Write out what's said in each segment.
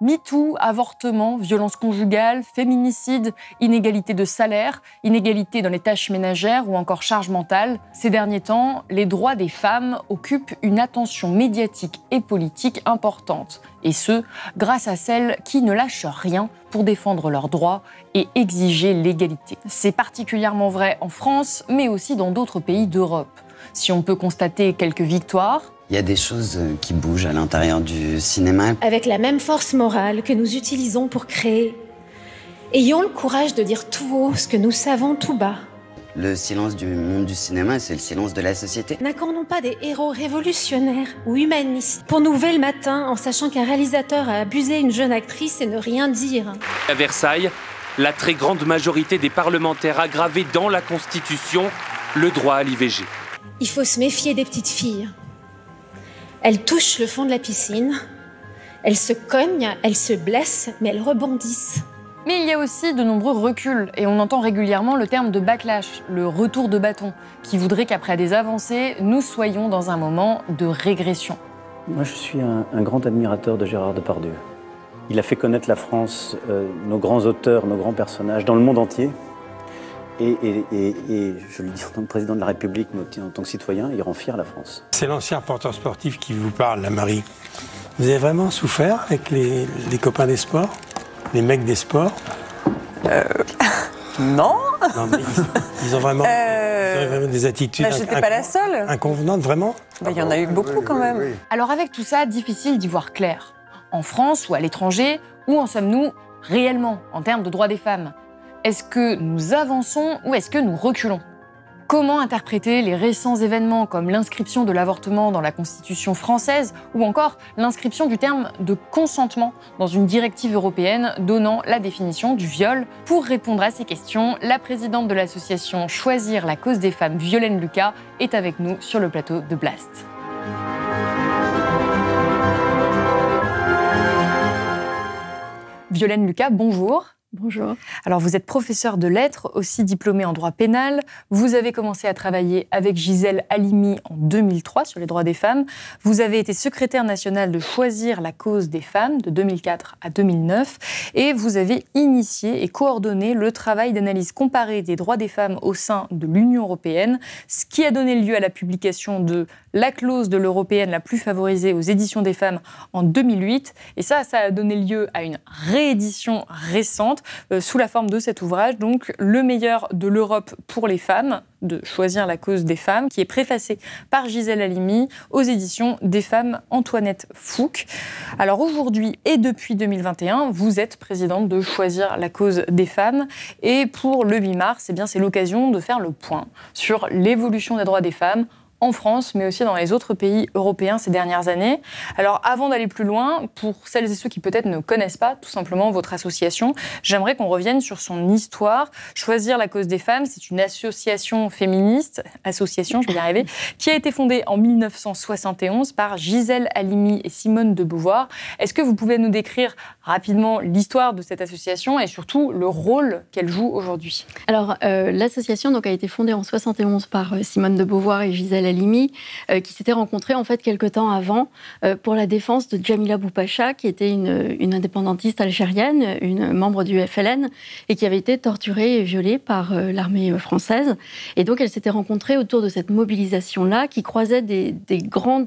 MeToo, avortement, violence conjugale, féminicide, inégalité de salaire, inégalité dans les tâches ménagères ou encore charge mentale, ces derniers temps, les droits des femmes occupent une attention médiatique et politique importante, et ce, grâce à celles qui ne lâchent rien pour défendre leurs droits et exiger l'égalité. C'est particulièrement vrai en France, mais aussi dans d'autres pays d'Europe. Si on peut constater quelques victoires, il y a des choses euh, qui bougent à l'intérieur du cinéma. Avec la même force morale que nous utilisons pour créer, ayons le courage de dire tout haut ce que nous savons tout bas. Le silence du monde du cinéma, c'est le silence de la société. N'accordons pas des héros révolutionnaires ou humanistes pour nous le matin en sachant qu'un réalisateur a abusé une jeune actrice et ne rien dire. À Versailles, la très grande majorité des parlementaires a gravé dans la Constitution le droit à l'IVG. Il faut se méfier des petites filles. Elle touche le fond de la piscine, elle se cogne, elle se blesse, mais elle rebondissent. Mais il y a aussi de nombreux reculs, et on entend régulièrement le terme de backlash, le retour de bâton, qui voudrait qu'après des avancées, nous soyons dans un moment de régression. Moi, je suis un, grand admirateur de Gérard Depardieu. Il a fait connaître la France, euh, nos grands auteurs, nos grands personnages, dans le monde entier. Et, je le dis en tant que président de la République, mais en tant que citoyen, il rend fier la France. C'est l'ancien porteur sportif qui vous parle, la Marie. Vous avez vraiment souffert avec les, copains des sports Les mecs des sports euh, Non Non, mais euh, ils, ont vraiment, des attitudes. Bah, la Inconvenantes, vraiment bah, Il y en a eu beaucoup quand même. Alors, avec tout ça, difficile d'y voir clair. En France ou à l'étranger, où en sommes-nous réellement en termes de droits des femmes est-ce que nous avançons ou est-ce que nous reculons Comment interpréter les récents événements comme l'inscription de l'avortement dans la Constitution française ou encore l'inscription du terme de consentement dans une directive européenne donnant la définition du viol Pour répondre à ces questions, la présidente de l'association Choisir la cause des femmes, Violaine Lucas, est avec nous sur le plateau de Blast. Violaine Lucas, bonjour. Bonjour. Alors vous êtes professeur de lettres, aussi diplômé en droit pénal. Vous avez commencé à travailler avec Gisèle Halimi en 2003 sur les droits des femmes. Vous avez été secrétaire national de Choisir la cause des femmes de 2004 à 2009 et vous avez initié et coordonné le travail d'analyse comparée des droits des femmes au sein de l'Union européenne, ce qui a donné lieu à la publication de La clause de l'européenne la plus favorisée aux éditions des femmes en 2008 et ça ça a donné lieu à une réédition récente euh, sous la forme de cet ouvrage, donc Le meilleur de l'Europe pour les femmes, de choisir la cause des femmes, qui est préfacé par Gisèle Halimi aux éditions des femmes Antoinette Fouque. Alors aujourd'hui et depuis 2021, vous êtes présidente de Choisir la cause des femmes et pour le 8 mars, eh bien c'est l'occasion de faire le point sur l'évolution des droits des femmes en France, mais aussi dans les autres pays européens ces dernières années. Alors, avant d'aller plus loin, pour celles et ceux qui peut-être ne connaissent pas tout simplement votre association, j'aimerais qu'on revienne sur son histoire. Choisir la cause des femmes, c'est une association féministe, association, je vais y arriver, qui a été fondée en 1971 par Gisèle Halimi et Simone de Beauvoir. Est-ce que vous pouvez nous décrire rapidement l'histoire de cette association et surtout le rôle qu'elle joue aujourd'hui Alors, euh, l'association a été fondée en 71 par euh, Simone de Beauvoir et Gisèle Halimi euh, qui s'était rencontrée en fait quelque temps avant euh, pour la défense de Jamila Boupacha, qui était une, indépendantiste algérienne, une membre du FLN, et qui avait été torturée et violée par euh, l'armée française. Et donc, elle s'était rencontrée autour de cette mobilisation-là, qui croisait des, grands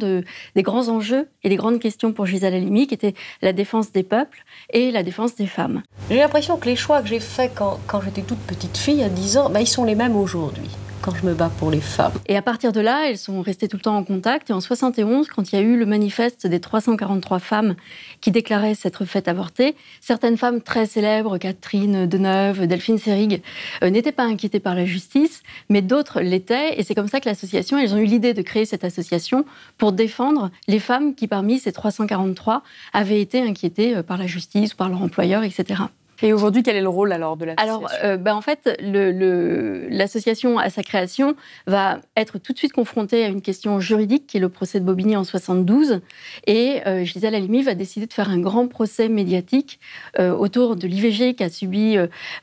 enjeux et des grandes questions pour Gisèle Halimi, qui était la défense des peuples et la défense des femmes. J'ai l'impression que les choix que j'ai faits quand, j'étais toute petite fille, à 10 ans, ben, ils sont les mêmes aujourd'hui quand je me bats pour les femmes. Et à partir de là, elles sont restées tout le temps en contact. Et en 71, quand il y a eu le manifeste des 343 femmes qui déclaraient s'être faites avorter, certaines femmes très célèbres, Catherine Deneuve, Delphine Sérig, euh, n'étaient pas inquiétées par la justice, mais d'autres l'étaient. Et c'est comme ça que l'association, elles ont eu l'idée de créer cette association pour défendre les femmes qui, parmi ces 343, avaient été inquiétées euh, par la justice ou par leur employeur, etc. Et aujourd'hui, quel est le rôle alors de l'association Alors, euh, bah, en fait, l'association le, à sa création va être tout de suite confrontée à une question juridique qui est le procès de Bobigny en 72. Et Gisèle euh, Halimi va décider de faire un grand procès médiatique euh, autour de l'IVG qu'a subi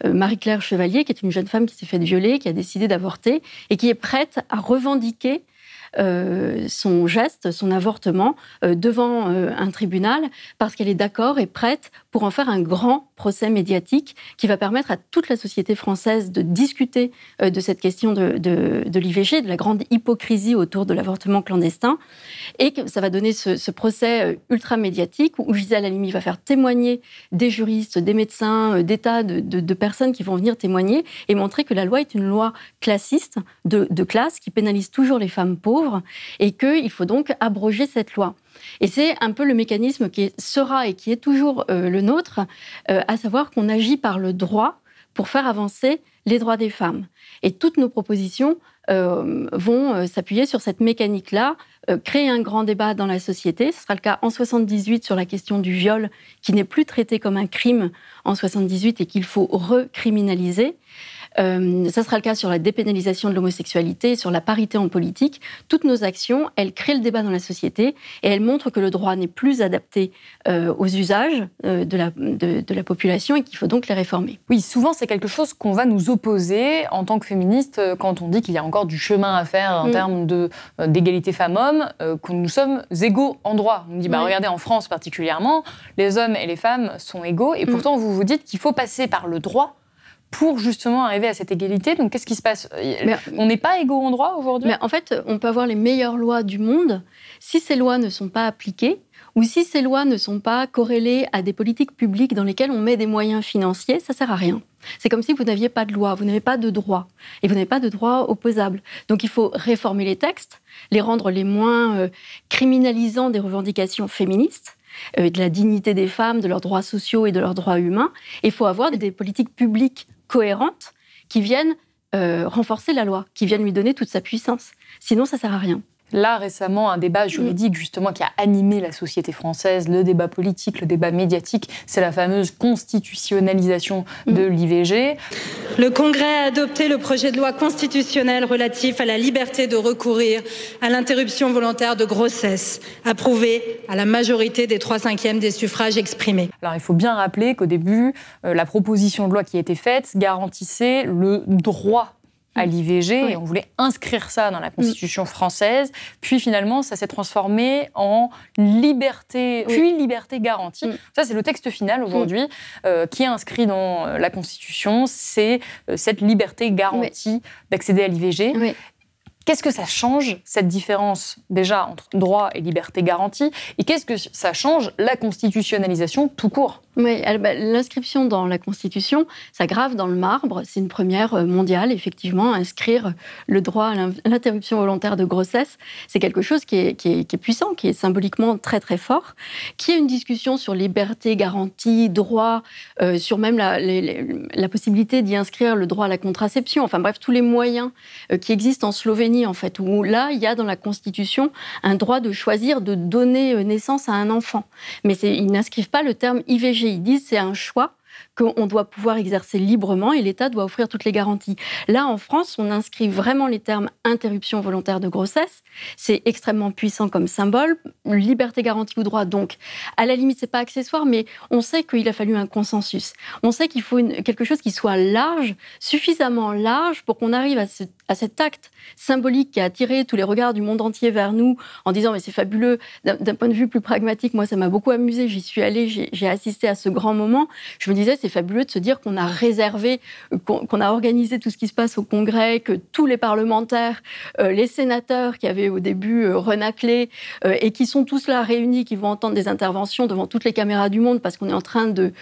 Marie-Claire Chevalier, qui est une jeune femme qui s'est faite violer, qui a décidé d'avorter et qui est prête à revendiquer son geste, son avortement, devant un tribunal, parce qu'elle est d'accord et prête pour en faire un grand procès médiatique qui va permettre à toute la société française de discuter euh, de cette question de, l'IVG, de la grande hypocrisie autour de l'avortement clandestin. Et que ça va donner ce, procès euh, ultra médiatique où Gisèle Halimi va faire témoigner des juristes, des médecins, euh, des tas de, personnes qui vont venir témoigner et montrer que la loi est une loi classiste, de classe, qui pénalise toujours les femmes pauvres et qu'il faut donc abroger cette loi. Et c'est un peu le mécanisme qui sera et qui est toujours euh, le nôtre, euh, à savoir qu'on agit par le droit pour faire avancer les droits des femmes. Et toutes nos propositions euh, vont s'appuyer sur cette mécanique-là, créer un grand débat dans la société. Ce sera le cas en 78 sur la question du viol, qui n'est plus traité comme un crime en 78 et qu'il faut recriminaliser. Euh, ça sera le cas sur la dépénalisation de l'homosexualité, sur la parité en politique. Toutes nos actions, elles créent le débat dans la société et elles montrent que le droit n'est plus adapté euh, aux usages euh, de, la, population et qu'il faut donc les réformer. Oui, souvent c'est quelque chose qu'on va nous opposer en tant que féministes quand on dit qu'il y a encore du chemin à faire en mm. termes d'égalité femmes-hommes, que nous sommes égaux en droit. On dit, bah, regardez, en France particulièrement, les hommes et les femmes sont égaux et mm. pourtant vous vous dites qu'il faut passer par le droit pour justement arriver à cette égalité. Donc qu'est-ce qui se passe euh, On n'est pas égaux en droit aujourd'hui Mais en fait, on peut avoir les meilleures lois du monde. Si ces lois ne sont pas appliquées, ou si ces lois ne sont pas corrélées à des politiques publiques dans lesquelles on met des moyens financiers, ça sert à rien. C'est comme si vous n'aviez pas de loi, vous n'avez pas de droit, et vous n'avez pas de droit opposable. Donc il faut réformer les textes, les rendre les moins euh, criminalisants des revendications féministes, euh, de la dignité des femmes, de leurs droits sociaux et de leurs droits humains. Il faut avoir des politiques publiques cohérentes qui viennent euh, renforcer la loi, qui viennent lui donner toute sa puissance. Sinon, ça ne sert à rien. Là, récemment, un débat juridique justement qui a animé la société française, le débat politique, le débat médiatique, c'est la fameuse constitutionnalisation de mm. l'IVG. Le Congrès a adopté le projet de loi constitutionnelle relatif à la liberté de recourir à l'interruption volontaire de grossesse, approuvé à la majorité des trois cinquièmes des suffrages exprimés. Alors, il faut bien rappeler qu'au début, euh, la proposition de loi qui a été faite garantissait le droit à mm. l'IVG et on voulait inscrire ça dans la mm. Constitution française. Puis finalement, ça s'est transformé en liberté, puis liberté garantie. Mm. Ça, c'est le texte final aujourd'hui euh, qui est inscrit dans euh, la Constitution. C'est euh, cette liberté garantie d'accéder à l'IVG. Qu'est-ce que ça change, cette différence déjà entre droit et liberté garantie Et qu'est-ce que ça change, la constitutionnalisation tout court Oui, bah, l'inscription dans la Constitution, ça grave dans le marbre. C'est une première euh, mondiale, effectivement, inscrire le droit à l'interruption volontaire de grossesse. C'est quelque chose qui est, qui, est, puissant, qui est symboliquement très très fort, qui est une discussion sur liberté garantie, droit, euh, sur même la possibilité d'y inscrire le droit à la contraception. Enfin bref, tous les moyens euh, qui existent en Slovénie en fait, où là, il y a dans la Constitution un droit de choisir de donner euh, naissance à un enfant. Mais ils n'inscrivent pas le terme IVG, ils disent c'est un choix qu'on doit pouvoir exercer librement et l'État doit offrir toutes les garanties. Là, en France, on inscrit vraiment les termes interruption volontaire de grossesse. C'est extrêmement puissant comme symbole. Liberté garantie ou droit, donc, à la limite, c'est pas accessoire, mais on sait qu'il a fallu un consensus. On sait qu'il faut quelque chose qui soit large, suffisamment large pour qu'on arrive à, à cet acte symbolique qui a attiré tous les regards du monde entier vers nous en disant mais c'est fabuleux. D'un point de vue plus pragmatique, moi, ça m'a beaucoup amusé. J'y suis allée, j'ai assisté à ce grand moment. Je me disais, c'est fabuleux de se dire qu'on a réservé, euh, qu'on a organisé tout ce qui se passe au Congrès, que tous les parlementaires, euh, les sénateurs qui avaient au début euh, renaclé et qui sont tous là réunis, qui vont entendre des interventions devant toutes les caméras du monde parce qu'on est en train de,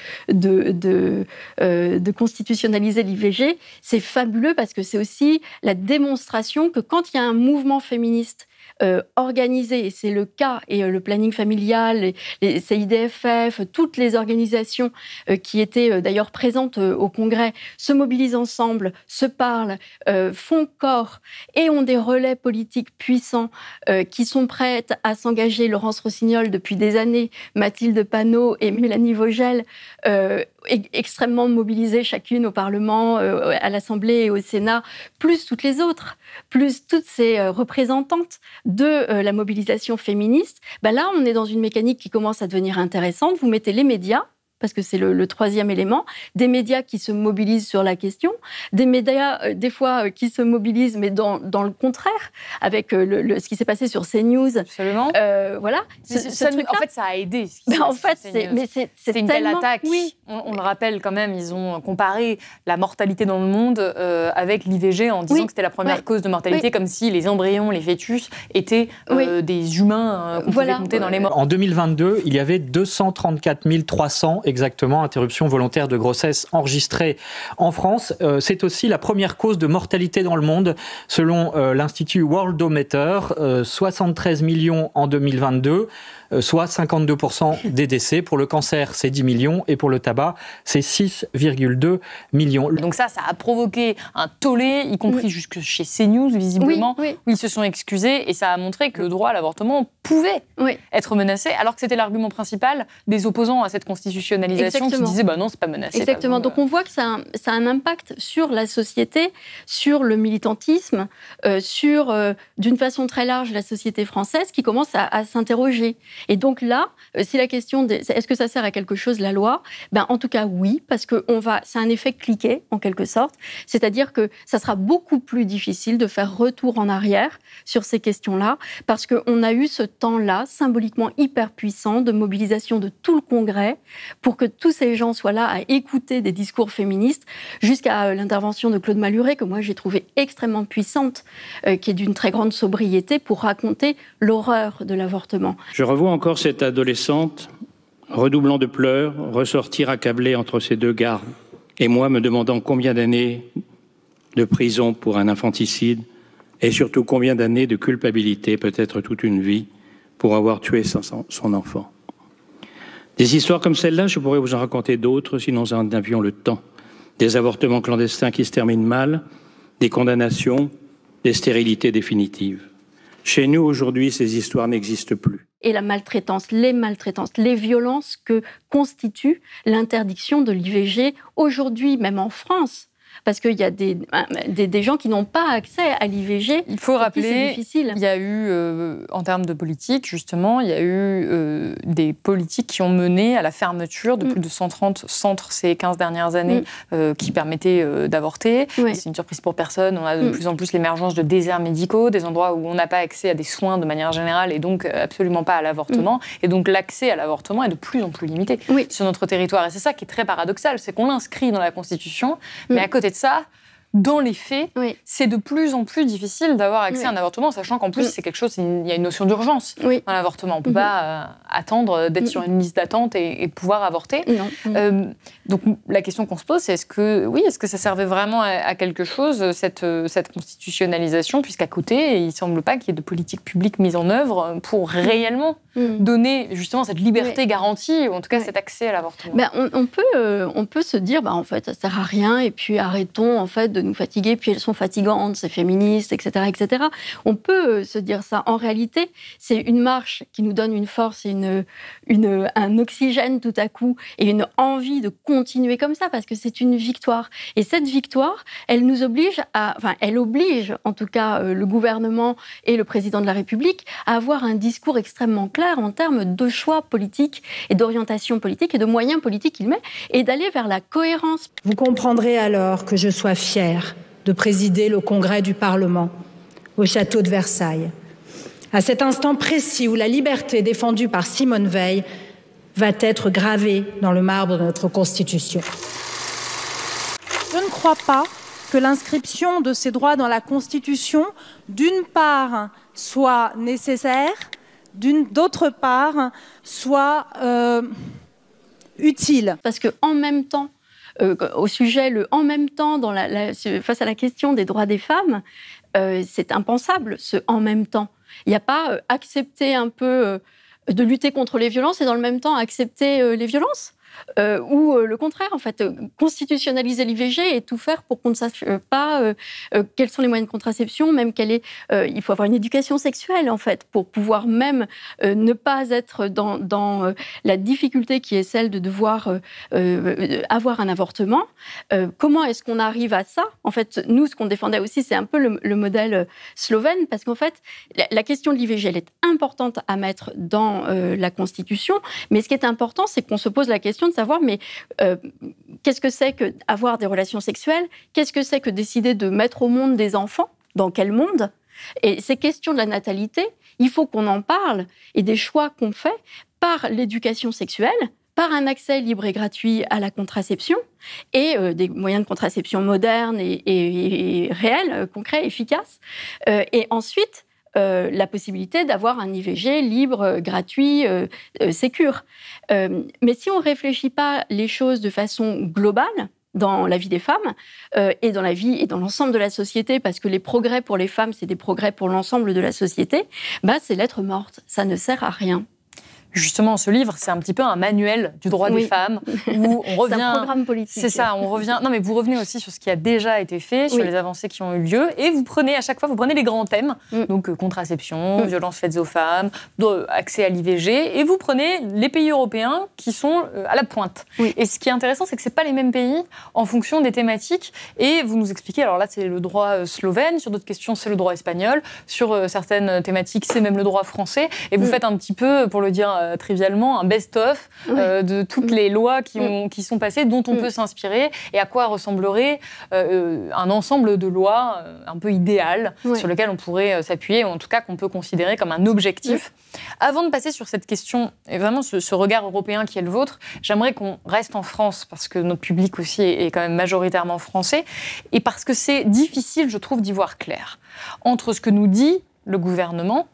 constitutionnaliser l'IVG, c'est fabuleux parce que c'est aussi la démonstration que quand il y a un mouvement féministe euh, Organisés, et c'est le cas, et euh, le planning familial, les, CIDFF, toutes les organisations euh, qui étaient d'ailleurs présentes au Congrès, se mobilisent ensemble, se parlent, font corps, et ont des relais politiques puissants qui sont prêtes à s'engager. Laurence Rossignol, depuis des années, Mathilde Panot et Mélanie Vogel extrêmement mobilisées chacune au Parlement, euh, à l'Assemblée et au Sénat, plus toutes les autres, plus toutes ces euh, représentantes de euh, la mobilisation féministe, ben là, on est dans une mécanique qui commence à devenir intéressante. Vous mettez les médias parce que c'est le, troisième élément, des médias qui se mobilisent sur la question, des médias euh, des fois euh, qui se mobilisent mais dans, le contraire, avec euh, le, ce qui s'est passé sur CNews. Absolument. voilà. en fait, ça a aidé. Bah, en fait, c'est une tellement... belle attaque. Oui. On, on, le rappelle quand même, ils ont comparé la mortalité dans le monde avec l'IVG en disant que c'était la première cause de mortalité, comme si les embryons, les fœtus étaient des humains qu'on voilà. pouvait compter dans les morts. En 2022, il y avait 234 300 exactement, interruption volontaire de grossesse enregistrée en France. Euh, c'est aussi la première cause de mortalité dans le monde, selon euh, l'Institut Worldometer, 73 euh, millions en 2022. Euh, soit 52% des décès. Pour le cancer, c'est 10 millions et pour le tabac, c'est 6,2 millions. Donc ça, ça a provoqué un tollé, y compris jusque chez CNews, visiblement, où ils se sont excusés et ça a montré que le droit à l'avortement pouvait être menacé, alors que c'était l'argument principal des opposants à cette constitutionnalisation qui disaient bah non, c'est pas menacé. Exactement. Donc on voit que ça a, un, impact sur la société, sur le militantisme, euh, sur euh, d'une façon très large la société française qui commence à s'interroger. Et donc là, euh, si la question est-ce que ça sert à quelque chose la loi Ben en tout cas oui, parce que on va, c'est un effet cliqué, en quelque sorte, c'est-à-dire que ça sera beaucoup plus difficile de faire retour en arrière sur ces questions-là, parce qu'on a eu ce temps-là symboliquement hyper puissant de mobilisation de tout le Congrès pour que tous ces gens soient là à écouter des discours féministes, jusqu'à euh, l'intervention de Claude Maluret que moi j'ai trouvé extrêmement puissante, euh, qui est d'une très grande sobriété pour raconter l'horreur de l'avortement. Je revois encore cette adolescente, redoublant de pleurs, ressortir accablée entre ces deux gardes, et moi me demandant combien d'années de prison pour un infanticide, et surtout combien d'années de culpabilité, peut-être toute une vie, pour avoir tué son enfant. Des histoires comme celle-là, je pourrais vous en raconter d'autres si nous en avions le temps. Des avortements clandestins qui se terminent mal, des condamnations, des stérilités définitives. Chez nous, aujourd'hui, ces histoires n'existent plus. Et la maltraitance, les maltraitances, les violences que constitue l'interdiction de l'IVG aujourd'hui, même en France, parce qu'il y a des, des, gens qui n'ont pas accès à l'IVG. Il faut rappeler, qu'il il y a eu, euh, en termes de politique, justement, il y a eu euh, des politiques qui ont mené à la fermeture de mm. plus de 130 centres ces 15 dernières années mm. euh, qui permettaient d'avorter. C'est une surprise pour personne. On a de mm. plus en plus l'émergence de déserts médicaux, des endroits où on n'a pas accès à des soins de manière générale et donc absolument pas à l'avortement. Et donc l'accès à l'avortement est de plus en plus limité sur notre territoire. Et c'est ça qui est très paradoxal, c'est qu'on l'inscrit dans la Constitution, mais à côté de ça, dans les faits, c'est de plus en plus difficile d'avoir accès à un avortement, sachant qu'en plus, c'est quelque chose, il y a une notion d'urgence dans l'avortement. On ne peut mhm. pas euh, attendre d'être mhm. sur une liste d'attente et, pouvoir avorter. Euh, donc, la question qu'on se pose, c'est est-ce que, oui, est-ce que ça servait vraiment à, quelque chose, euh, cette, cette constitutionnalisation, puisqu'à côté, il ne semble pas qu'il y ait de politique publique mise en œuvre pour mhm. réellement donner justement cette liberté garantie, ou en tout cas cet accès à l'avortement. Ben, on, peut, on peut se dire, bah, en fait, ça ne sert à rien, et puis arrêtons en fait de nous fatiguer, puis elles sont fatigantes, c'est féministe, etc., etc. On peut euh, se dire ça. En réalité, c'est une marche qui nous donne une force, une, une, un oxygène tout à coup et une envie de continuer comme ça parce que c'est une victoire. Et cette victoire, elle nous oblige à, enfin, elle oblige en tout cas euh, le gouvernement et le président de la République à avoir un discours extrêmement clair en termes de choix politiques et d'orientation politique et de moyens politiques qu'il met et d'aller vers la cohérence. Vous comprendrez alors que je sois fière de présider le congrès du Parlement au château de Versailles. À cet instant précis où la liberté défendue par Simone Veil va être gravée dans le marbre de notre Constitution. Je ne crois pas que l'inscription de ces droits dans la Constitution, d'une part, soit nécessaire, d'autre part, soit euh, utile. Parce qu'en même temps euh, au sujet le en même temps face à la question des droits des femmes, euh, c'est impensable ce en même temps. Il n'y a pas euh, accepter un peu de lutter contre les violences et dans le même temps accepter les violences. Euh, ou euh, le contraire, en fait, euh, constitutionnaliser l'IVG et tout faire pour qu'on ne sache pas quels sont les moyens de contraception, même quelle est. il faut avoir une éducation sexuelle, en fait, pour pouvoir même ne pas être dans, la difficulté qui est celle de devoir avoir un avortement. comment est-ce qu'on arrive à ça En fait, nous, ce qu'on défendait aussi, c'est un peu le, modèle slovène, parce qu'en fait, la, question de l'IVG, elle est importante à mettre dans la Constitution, mais ce qui est important, c'est qu'on se pose la question de savoir, mais euh, qu'est-ce que c'est que avoir des relations sexuelles Qu'est-ce que c'est que décider de mettre au monde des enfants Dans quel monde Et ces questions de la natalité, il faut qu'on en parle et des choix qu'on fait par l'éducation sexuelle, par un accès libre et gratuit à la contraception et euh, des moyens de contraception modernes et, réels, euh, concrets, efficaces. et ensuite, euh, la possibilité d'avoir un IVG libre, euh, gratuit, euh, euh sécure. mais si on ne réfléchit pas les choses de façon globale, dans la vie des femmes et dans la vie et dans l'ensemble de la société, parce que les progrès pour les femmes, c'est des progrès pour l'ensemble de la société, bah, c'est l'être morte, ça ne sert à rien justement, ce livre, c'est un petit peu un manuel du droit des femmes où on revient. c'est un programme politique. C'est ça, on revient. Non, mais vous revenez aussi sur ce qui a déjà été fait, sur les avancées qui ont eu lieu, et vous prenez à chaque fois, vous prenez les grands thèmes, mm. donc euh, contraception, mm. violences faites aux femmes, accès à l'IVG, et vous prenez les pays européens qui sont euh, à la pointe. Et ce qui est intéressant, c'est que c'est pas les mêmes pays en fonction des thématiques, et vous nous expliquez. Alors là, c'est le droit euh, slovène, sur d'autres questions, c'est le droit espagnol, sur certaines thématiques, c'est même le droit français, et vous mm. faites un petit peu, pour le dire euh, trivialement un best-of euh, de toutes mm. les lois mm. qui, sont passées, dont on mm. peut s'inspirer, et à quoi ressemblerait euh, un ensemble de lois un peu idéales, sur lequel on pourrait s'appuyer, ou en tout cas qu'on peut considérer comme un objectif. Avant de passer sur cette question, et vraiment ce regard européen qui est le vôtre, j'aimerais qu'on reste en France, parce que notre public aussi est quand même majoritairement français, et parce que c'est difficile, je trouve, d'y voir clair entre ce que nous dit le gouvernement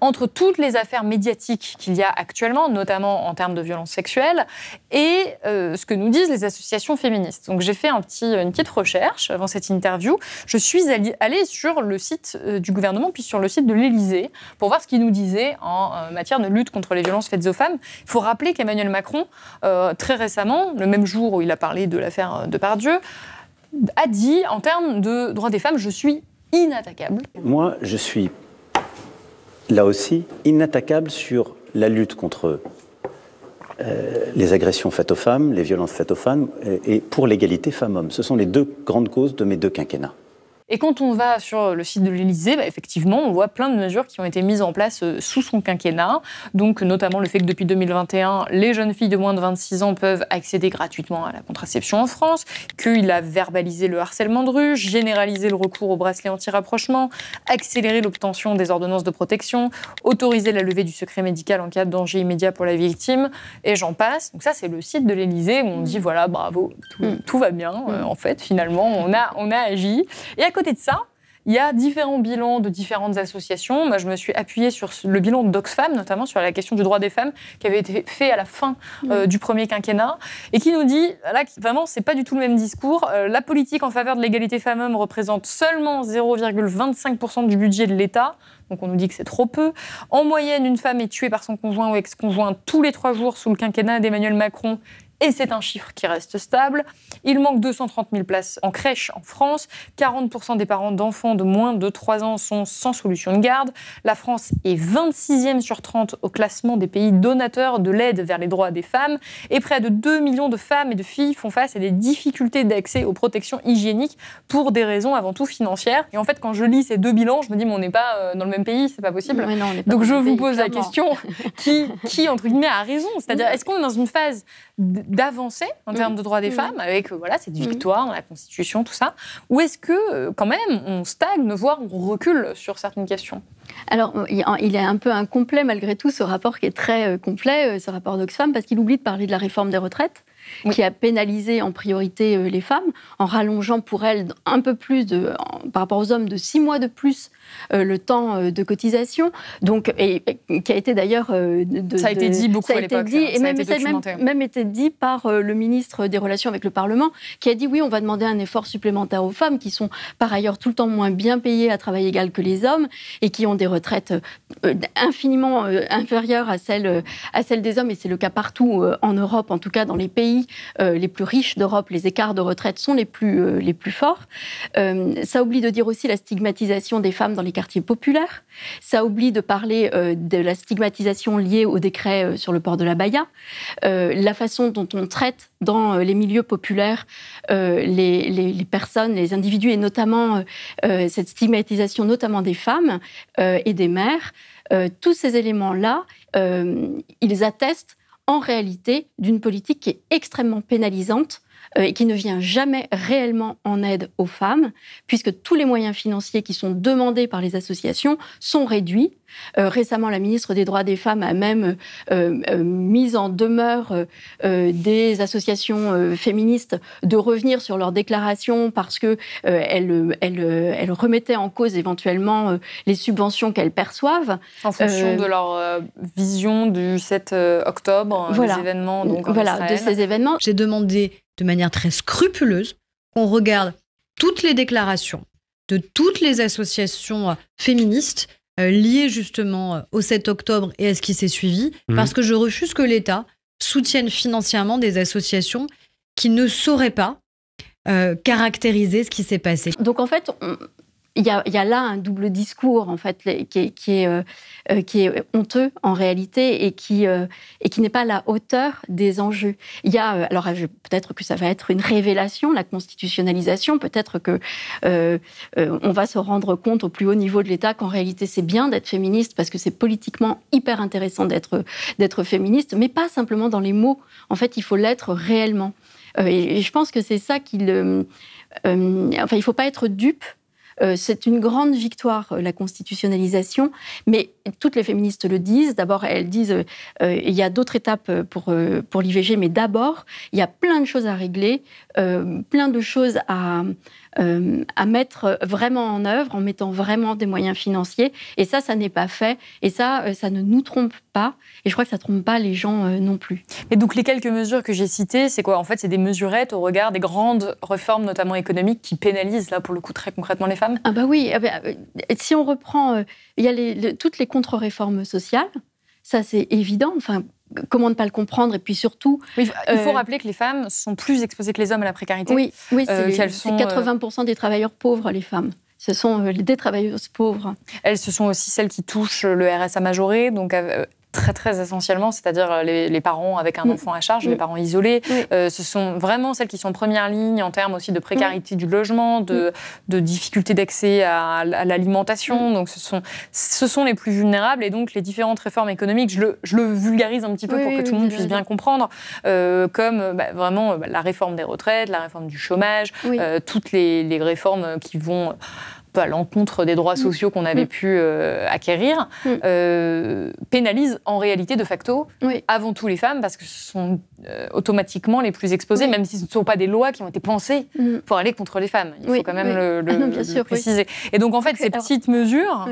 entre toutes les affaires médiatiques qu'il y a actuellement, notamment en termes de violences sexuelles, et euh, ce que nous disent les associations féministes. Donc j'ai fait un petit, une petite recherche avant cette interview. Je suis allée sur le site euh, du gouvernement, puis sur le site de l'Élysée, pour voir ce qu'ils nous disaient en euh, matière de lutte contre les violences faites aux femmes. Il faut rappeler qu'Emmanuel Macron, très récemment, le même jour où il a parlé de l'affaire Depardieu, a dit en termes de droits des femmes, je suis inattaquable. Moi, je suis là aussi, inattaquable sur la lutte contre euh, les agressions faites aux femmes, les violences faites aux femmes, et, et pour l'égalité femmes-hommes. Ce sont les deux grandes causes de mes deux quinquennats. Et quand on va sur le site de l'Élysée, bah, effectivement, on voit plein de mesures qui ont été mises en place euh, sous son quinquennat. Donc, notamment le fait que depuis 2021, les jeunes filles de moins de 26 ans peuvent accéder gratuitement à la contraception en France, qu'il a verbalisé le harcèlement de rue, généralisé le recours au bracelet anti-rapprochement, accéléré l'obtention des ordonnances de protection, autorisé la levée du secret médical en cas de danger immédiat pour la victime, et j'en passe. Donc ça, c'est le site de l'Élysée où on dit mm. voilà, bravo, tout, mm. va bien. Euh, mm. en fait, finalement, on a, on a agi. Et à côté de ça, il y a différents bilans de différentes associations. Moi, je me suis appuyée sur le bilan d'Oxfam, notamment sur la question du droit des femmes, qui avait été fait à la fin euh, du premier quinquennat, et qui nous dit, là, vraiment, c'est pas du tout le même discours. Euh, la politique en faveur de l'égalité femmes-hommes représente seulement 0,25% du budget de l'État. Donc on nous dit que c'est trop peu. En moyenne, une femme est tuée par son conjoint ou ex-conjoint tous les trois jours sous le quinquennat d'Emmanuel Macron et c'est un chiffre qui reste stable. Il manque 230 000 places en crèche en France. 40% des parents d'enfants de moins de 3 ans sont sans solution de garde. La France est 26e sur 30 au classement des pays donateurs de l'aide vers les droits des femmes. Et près de 2 millions de femmes et de filles font face à des difficultés d'accès aux protections hygiéniques pour des raisons avant tout financières. Et en fait, quand je lis ces deux bilans, je me dis, mais on n'est pas euh, dans le même pays, c'est pas possible. Donc je vous pose la question, qui, entre guillemets, a raison C'est-à-dire, est-ce qu'on est dans une phase d'avancer en termes de droits des femmes, avec euh, voilà, cette victoire dans la Constitution, tout ça Ou est-ce que, euh, quand même, on stagne, voire on recule sur certaines questions alors, euh, il est un peu incomplet malgré tout, ce rapport qui est très complet, ce rapport d'Oxfam, parce qu'il oublie de parler de la réforme des retraites, qui a pénalisé en priorité les femmes, en rallongeant pour elles un peu plus de, par rapport aux hommes de six mois de plus euh, le temps euh, de cotisation, donc, et, qui a été d'ailleurs. Euh, ça a été dit beaucoup ça a à été dit, et ça même, a été même, même, dit par le ministre des Relations avec le Parlement, qui a dit oui, on va demander un effort supplémentaire aux femmes, qui sont par ailleurs tout le temps moins bien payées à travail égal que les hommes, et qui ont des retraites infiniment inférieures à celles, à celles des hommes, et c'est le cas partout en Europe, en tout cas dans les pays les plus riches d'Europe, les écarts de retraite sont les plus, les plus forts. ça oublie de dire aussi la stigmatisation des femmes dans les quartiers populaires. Ça oublie de parler euh, de la stigmatisation liée au décret euh, sur le port de la Baïa, euh, la façon dont on traite dans les milieux populaires les, les, personnes, les individus, et notamment cette stigmatisation notamment des femmes et des mères. tous ces éléments-là, ils attestent en réalité d'une politique qui est extrêmement pénalisante euh, et qui ne vient jamais réellement en aide aux femmes, puisque tous les moyens financiers qui sont demandés par les associations sont réduits. Euh, récemment, la ministre des Droits des Femmes a même euh, mis en demeure des associations féministes de revenir sur leurs déclarations parce que elles, remettaient en cause éventuellement les subventions qu'elles perçoivent. En fonction de leur vision du 7 octobre, des événements. Donc voilà, de ces événements. J'ai demandé de manière très scrupuleuse, qu'on regarde toutes les déclarations de toutes les associations euh, féministes euh, liées justement euh, au 7 octobre et à ce qui s'est suivi, mhm. parce que je refuse que l'État soutienne financièrement des associations qui ne sauraient pas caractériser ce qui s'est passé. Donc en fait, on, il y, a, il y a, là un double discours en fait qui est, qui est, euh, euh, qui est honteux en réalité et qui, euh, et qui n'est pas à la hauteur des enjeux. Il y a alors peut-être que ça va être une révélation la constitutionnalisation, peut-être que on va se rendre compte au plus haut niveau de l'État qu'en réalité c'est bien d'être féministe parce que c'est politiquement hyper intéressant d'être d'être féministe, mais pas simplement dans les mots. En fait, il faut l'être réellement. Et, je pense que c'est ça qu'il enfin, il faut pas être dupe euh, c'est une grande victoire, euh, la constitutionnalisation, mais toutes les féministes le disent. D'abord, elles disent qu'il euh, il y a d'autres étapes pour, euh, pour l'IVG, mais d'abord, il y a plein de choses à régler, euh, plein de choses à, à mettre vraiment en œuvre en mettant vraiment des moyens financiers. Et ça, ça n'est pas fait. Et ça, ça ne nous trompe pas. Et je crois que ça ne trompe pas les gens non plus. Et donc, les quelques mesures que j'ai citées, c'est quoi En fait, c'est des mesurettes au regard des grandes réformes, notamment économiques, qui pénalisent, là, pour le coup, très concrètement les femmes Ah, bah oui. Ah bah, si on reprend, il y a les, toutes les contre-réforme sociale. Ça, c'est évident. Enfin, comment ne pas le comprendre Et puis surtout. Euh, il faut rappeler que les femmes sont plus exposées que les hommes à la précarité. Oui, oui euh, c'est 80% euh, des travailleurs pauvres, les femmes. Ce sont des travailleuses pauvres. Elles, ce sont aussi celles qui touchent le RSA majoré, donc très très essentiellement, c'est-à-dire euh, les, parents avec un mm. enfant à charge, mm. les parents isolés. Euh, ce sont vraiment celles qui sont en première ligne en termes aussi de précarité mm. du logement, de, de difficultés d'accès à, l'alimentation. Donc ce sont, ce sont les plus vulnérables et donc les différentes réformes économiques, je le, vulgarise un petit peu pour que tout le monde puisse bien comprendre, euh, comme bah, vraiment bah, la réforme des retraites, la réforme du chômage, toutes les, les réformes qui vont à l'encontre des droits mm. sociaux qu'on avait mm. pu euh, acquérir, mm. euh, pénalise en réalité de facto avant tout les femmes parce que ce sont euh, automatiquement les plus exposées, même si ce ne sont pas des lois qui ont été pensées pour aller contre les femmes. Il faut quand même le, ah préciser. Et donc en fait, ces petites mesures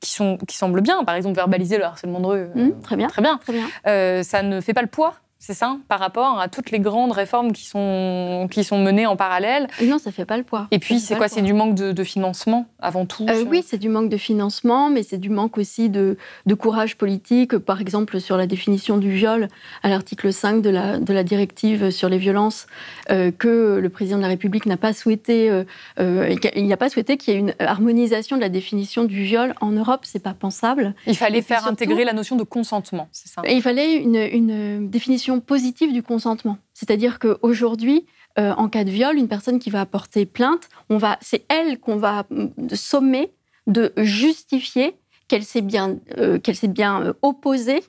qui, sont, qui semblent bien, par exemple verbaliser le harcèlement de rue. très bien. Très bien. ça ne fait pas le poids c'est ça, par rapport à toutes les grandes réformes qui sont, qui sont menées en parallèle. Non, ça ne fait pas le poids. Et puis, c'est quoi C'est du manque de, financement, avant tout euh, Oui, c'est du manque de financement, mais c'est du manque aussi de, de, courage politique. Par exemple, sur la définition du viol, à l'article 5 de la, de la directive sur les violences, euh, que le président de la République n'a pas souhaité, euh, euh il n'a pas souhaité qu'il y ait une harmonisation de la définition du viol en Europe. Ce n'est pas pensable. Il fallait faire intégrer la notion de consentement, c'est ça Et il fallait une, une définition positive du consentement. C'est-à-dire qu'aujourd'hui, aujourd'hui, en cas de viol, une personne qui va porter plainte, on va, c'est elle qu'on va mm, sommer de justifier qu'elle s'est bien, euh, qu'elle s'est bien euh, opposée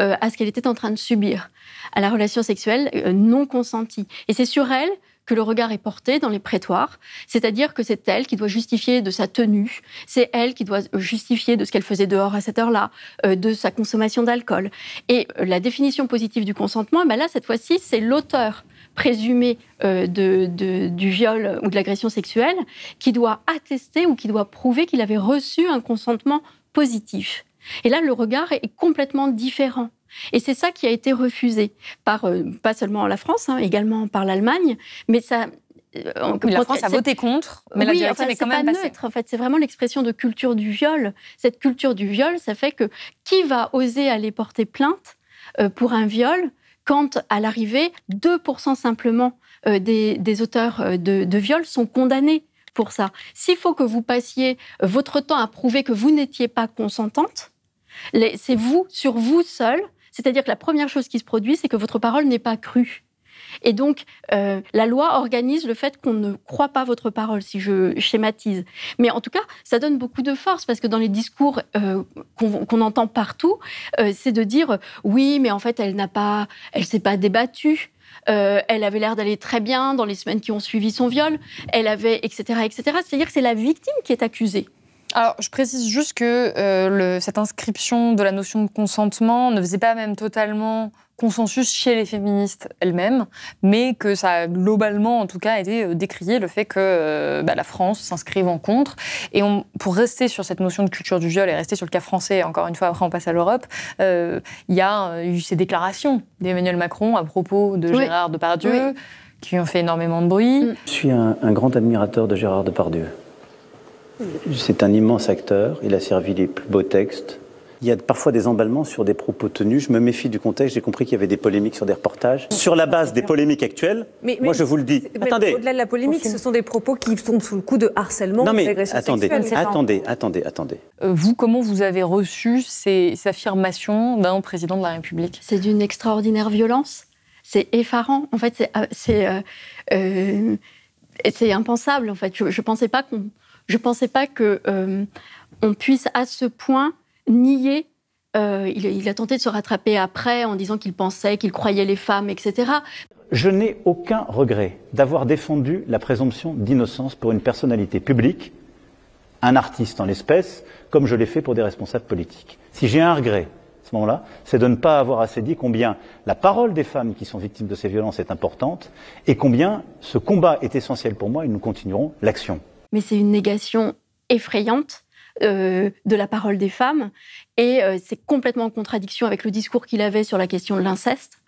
euh, à ce qu'elle était en train de subir, à la relation sexuelle non consentie. Et c'est sur elle que le regard est porté dans les prétoires, c'est-à-dire que c'est elle qui doit justifier de sa tenue, c'est elle qui doit euh, justifier de ce qu'elle faisait dehors à cette heure-là, euh, de sa consommation d'alcool. Et euh, la définition positive du consentement, ben là, cette fois-ci, c'est l'auteur présumé du viol ou de l'agression sexuelle qui doit attester ou qui doit prouver qu'il avait reçu un consentement positif. Et là, le regard est complètement différent. Et c'est ça qui a été refusé par, euh, pas seulement la France, hein, également par l'Allemagne, mais ça, euh, la France a voté contre, mais oui, la directive enfin, est quand même pas neutre. En fait, c'est vraiment l'expression de culture du viol. Cette culture du viol, ça fait que qui va oser aller porter plainte euh, pour un viol quand, à l'arrivée, 2% simplement des, auteurs de, de, viol sont condamnés pour ça. S'il faut que vous passiez votre temps à prouver que vous n'étiez pas consentante, c'est vous, sur vous seul, c'est-à-dire que la première chose qui se produit, c'est que votre parole n'est pas crue. Et donc, euh, la loi organise le fait qu'on ne croit pas votre parole, si je schématise. Mais en tout cas, ça donne beaucoup de force, parce que dans les discours euh, qu'on entend partout, euh, c'est de dire oui, mais en fait, elle n'a pas, elle s'est pas débattue. elle avait l'air d'aller très bien dans les semaines qui ont suivi son viol. Elle avait, etc., etc. C'est-à-dire que c'est la victime qui est accusée. Alors, je précise juste que euh, cette inscription de la notion de consentement ne faisait pas même totalement consensus chez les féministes elles-mêmes, mais que ça a globalement, en tout cas, été euh, décrié le fait que euh, bah, la France s'inscrive en contre. Et on, pour rester sur cette notion de culture du viol et rester sur le cas français, encore une fois, après on passe à l'Europe, il y a eu ces déclarations d'Emmanuel Macron à propos de Gérard Depardieu, qui ont fait énormément de bruit. Je suis un, un grand admirateur de Gérard Depardieu. C'est un immense acteur, il a servi les plus beaux textes. Il y a parfois des emballements sur des propos tenus. Je me méfie du contexte. J'ai compris qu'il y avait des polémiques sur des reportages. Sur la base des polémiques actuelles, mais, moi je vous le dis. attendez. Au-delà de la polémique, ce sont des propos qui tombent sous le coup de harcèlement. Non mais attendez, attendez, attendez, attendez. Euh, vous, comment vous avez reçu ces, affirmations d'un président de la République C'est d'une extraordinaire violence. C'est effarant. En fait, c'est euh, euh, euh impensable. En fait, je ne pensais pas qu'on je ne pensais pas que euh, puisse à ce point nier. Euh, il, a tenté de se rattraper après en disant qu'il pensait, qu'il croyait les femmes, etc. Je n'ai aucun regret d'avoir défendu la présomption d'innocence pour une personnalité publique, un artiste en l'espèce, comme je l'ai fait pour des responsables politiques. Si j'ai un regret, à ce moment-là, c'est de ne pas avoir assez dit combien la parole des femmes qui sont victimes de ces violences est importante et combien ce combat est essentiel pour moi et nous continuerons l'action mais c'est une négation effrayante euh, de la parole des femmes, et euh, c'est complètement en contradiction avec le discours qu'il avait sur la question de l'inceste.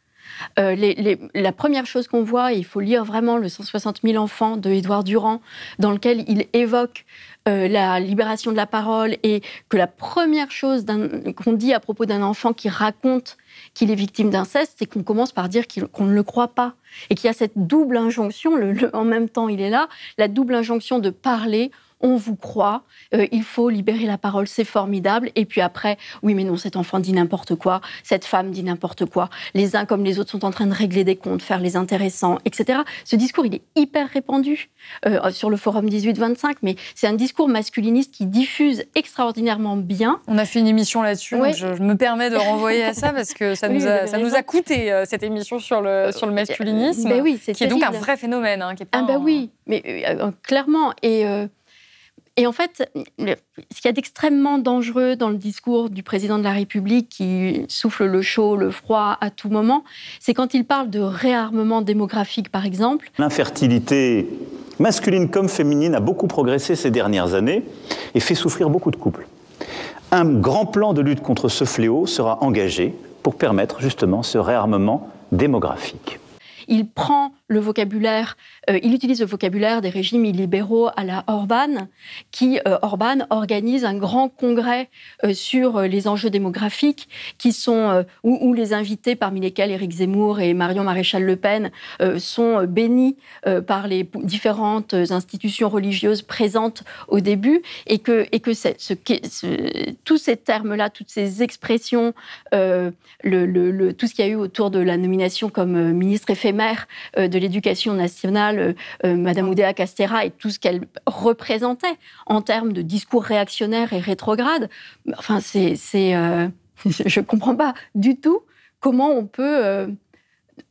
Euh, la première chose qu'on voit, il faut lire vraiment le 160 000 enfants de Édouard Durand, dans lequel il évoque la libération de la parole et que la première chose qu'on dit à propos d'un enfant qui raconte qu'il est victime d'inceste, c'est qu'on commence par dire qu'on ne le croit pas et qu'il y a cette double injonction, en même temps il est là, la double injonction de parler on vous croit, euh, il faut libérer la parole, c'est formidable. Et puis après, oui, mais non, cet enfant dit n'importe quoi, cette femme dit n'importe quoi. Les uns comme les autres sont en train de régler des comptes, faire les intéressants, etc. Ce discours, il est hyper répandu euh, sur le forum 18-25, mais c'est un discours masculiniste qui diffuse extraordinairement bien. On a fait une émission là-dessus, je, me permets de renvoyer à ça parce que ça, nous, a, ça nous, a, coûté euh, cette émission sur le, sur le masculinisme, ben oui, qui est donc un vrai phénomène. Hein, qui est ah ben oui, mais clairement. Et et en fait, ce qu'il y a d'extrêmement dangereux dans le discours du président de la République qui souffle le chaud, le froid à tout moment, c'est quand il parle de réarmement démographique, par exemple. L'infertilité masculine comme féminine a beaucoup progressé ces dernières années et fait souffrir beaucoup de couples. Un grand plan de lutte contre ce fléau sera engagé pour permettre justement ce réarmement démographique. Il prend le vocabulaire, euh, il utilise le vocabulaire des régimes illibéraux à la Orban, qui, euh, Orban, organise un grand congrès euh, sur les enjeux démographiques, qui sont, où, les invités, parmi lesquels Éric Zemmour et Marion Maréchal Le Pen, sont bénis par les différentes institutions religieuses présentes au début, et que, et que ce, ce, tous ces termes-là, toutes ces expressions, le, tout ce qu'il y a eu autour de la nomination comme ministre éphémère de l'éducation nationale, euh, euh, Madame Oudéa Castera, et tout ce qu'elle représentait en termes de discours réactionnaire et rétrograde. Enfin, c'est, euh, je ne comprends pas du tout comment on peut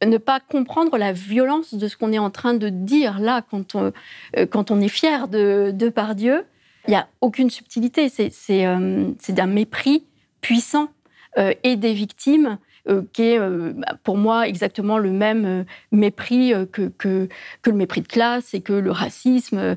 ne pas comprendre la violence de ce qu'on est en train de dire là quand on, est fier de, de Dieu, Il n'y a aucune subtilité, c'est, d'un mépris puissant et des victimes euh, qui est euh, pour moi exactement le même euh, mépris que, que, le mépris de classe et que le racisme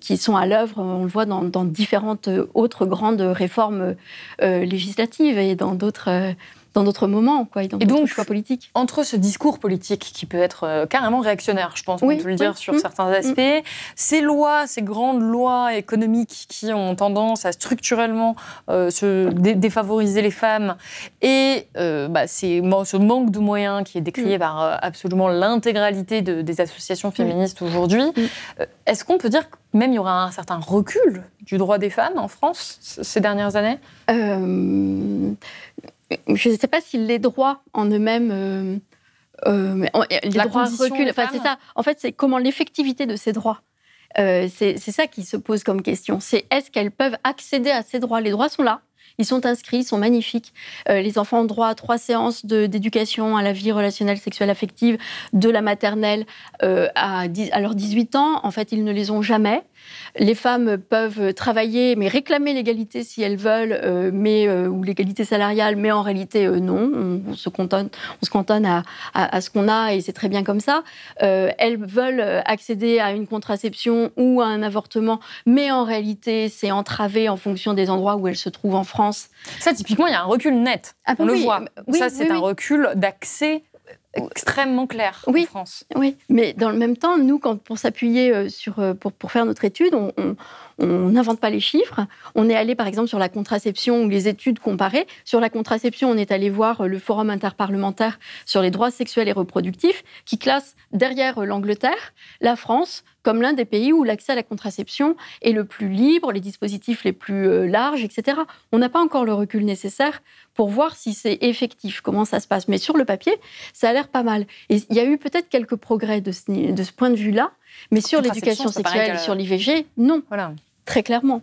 qui sont à l'œuvre, on le voit dans différentes autres grandes réformes législatives et dans d'autres dans d'autres moments, quoi, et dans et donc, choix politique. Entre ce discours politique qui peut être euh, carrément réactionnaire, je pense, peut le dire sur certains mm. aspects, ces lois, ces grandes lois économiques qui ont tendance à structurellement euh, se défavoriser les femmes, et euh, bah, ce manque de moyens qui est décrié mm. par absolument l'intégralité des associations mm. féministes aujourd'hui, est-ce qu'on peut dire que même il y aura un certain recul du droit des femmes en France ces dernières années je ne sais pas si les droits en eux-mêmes, euh, euh, les droits reculent. En fait, c'est comment l'effectivité de ces droits. Euh, c'est ça qui se pose comme question. C'est est-ce qu'elles peuvent accéder à ces droits Les droits sont là. Ils sont inscrits, ils sont magnifiques. les enfants ont droit à trois séances d'éducation à la vie relationnelle, sexuelle, affective, de la maternelle à, à, leurs 18 ans. En fait, ils ne les ont jamais. Les femmes peuvent travailler, mais réclamer l'égalité si elles veulent, euh, mais, euh, ou l'égalité salariale, mais en réalité, euh, non. On, se cantonne, on se contente à, ce qu'on a et c'est très bien comme ça. elles veulent accéder à une contraception ou à un avortement, mais en réalité, c'est entravé en fonction des endroits où elles se trouvent en France. Ça, typiquement, il y a un recul net. Ah, on bah le voit. ça, c'est un recul d'accès extrêmement clair en France. Oui, mais dans le même temps, nous, quand, pour s'appuyer euh, sur, euh, pour, pour, faire notre étude, on n'invente pas les chiffres. On est allé, par exemple, sur la contraception ou les études comparées. Sur la contraception, on est allé voir euh, le forum interparlementaire sur les droits sexuels et reproductifs, qui classe derrière l'Angleterre la France comme l'un des pays où l'accès à la contraception est le plus libre, les dispositifs les plus larges, etc. On n'a pas encore le recul nécessaire pour voir si c'est effectif, comment ça se passe. Mais sur le papier, ça a l'air pas mal. Et il y a eu peut-être quelques progrès de ce, point de vue-là, mais sur l'éducation sexuelle, et sur l'IVG, non. Voilà. Très clairement.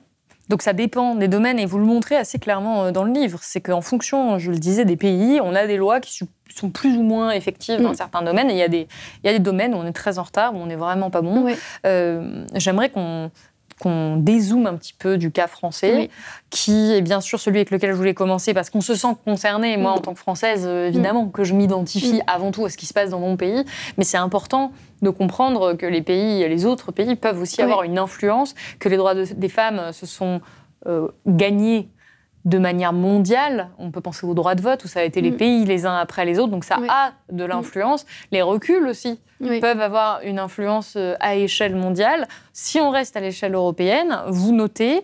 Donc ça dépend des domaines et vous le montrez assez clairement euh, dans le livre. C'est qu'en fonction, je le disais, des pays, on a des lois qui sont plus ou moins effectives dans mm. certains domaines. Et il y, a des, il des domaines où on est très en retard, où on n'est vraiment pas bon. Euh, j'aimerais qu'on qu'on dézoome un petit peu du cas français, qui est bien sûr celui avec lequel je voulais commencer, parce qu'on se sent concerné, moi mm. en tant que Française, euh, évidemment, que je m'identifie mm. avant tout à ce qui se passe dans mon pays, mais c'est important de comprendre que les pays, les autres pays peuvent aussi avoir une influence, que les droits des femmes se sont euh, gagnés de manière mondiale, on peut penser au droits de vote, où ça a été les mm. pays les uns après les autres, donc ça a de l'influence. Les reculs aussi peuvent avoir une influence euh, à échelle mondiale. Si on reste à l'échelle européenne, vous notez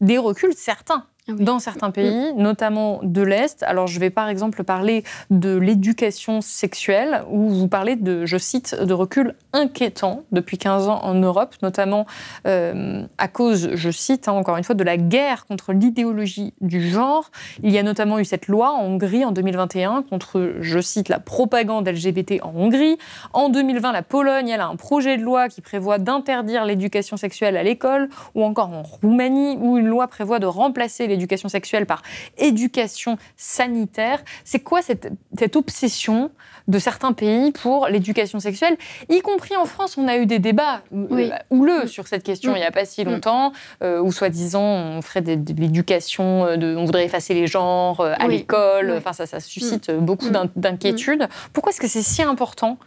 des reculs certains ah dans certains mm. pays, notamment de l'Est. Alors, je vais par exemple parler de l'éducation sexuelle, où vous parlez de, je cite, de recul inquiétant depuis 15 ans en Europe, notamment euh, à cause, je cite hein, encore une fois, de la guerre contre l'idéologie du genre. Il y a notamment eu cette loi en Hongrie en 2021 contre, je cite, la propagande LGBT en Hongrie. En 2020, la Pologne, elle a un projet de loi qui prévoit d'interdire l'éducation sexuelle à l'école, ou encore en Roumanie, où une loi prévoit de remplacer les l'éducation sexuelle par éducation sanitaire. C'est quoi cette, obsession de certains pays pour l'éducation sexuelle Y compris en France, on a eu des débats euh, houleux sur cette question mm. il n'y a pas si mm. longtemps, euh, où soi-disant on ferait euh, de, l'éducation, on voudrait effacer les genres à l'école. Enfin, ça, ça suscite mm. beaucoup d'inquiétudes. Pourquoi est-ce que c'est si important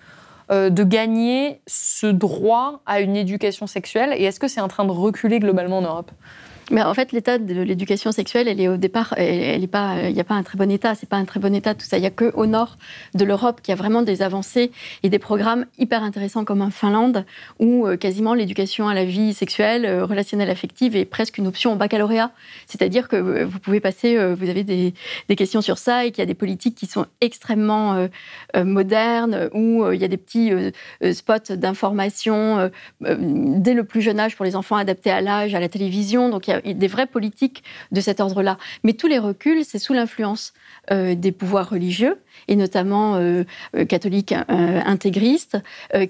de gagner ce droit à une éducation sexuelle Et est-ce que c'est en train de reculer globalement en Europe mais en fait, l'état de l'éducation sexuelle, elle est au départ, elle, pas, euh, il n'y a pas un très bon état. C'est pas un très bon état tout ça. Il y a que au nord de l'Europe qui a vraiment des avancées et des programmes hyper intéressants comme en Finlande où euh, quasiment l'éducation à la vie sexuelle, euh, relationnelle, affective est presque une option au baccalauréat. C'est-à-dire que vous pouvez passer, vous avez des, des, questions sur ça et qu'il y a des politiques qui sont extrêmement modernes où il y a des petits spots d'information dès le plus jeune âge pour les enfants adaptés à l'âge, à la télévision. Donc il y a des vraies politiques de cet ordre-là. Mais tous les reculs, c'est sous l'influence euh, des pouvoirs religieux, et notamment euh, euh, catholiques intégristes,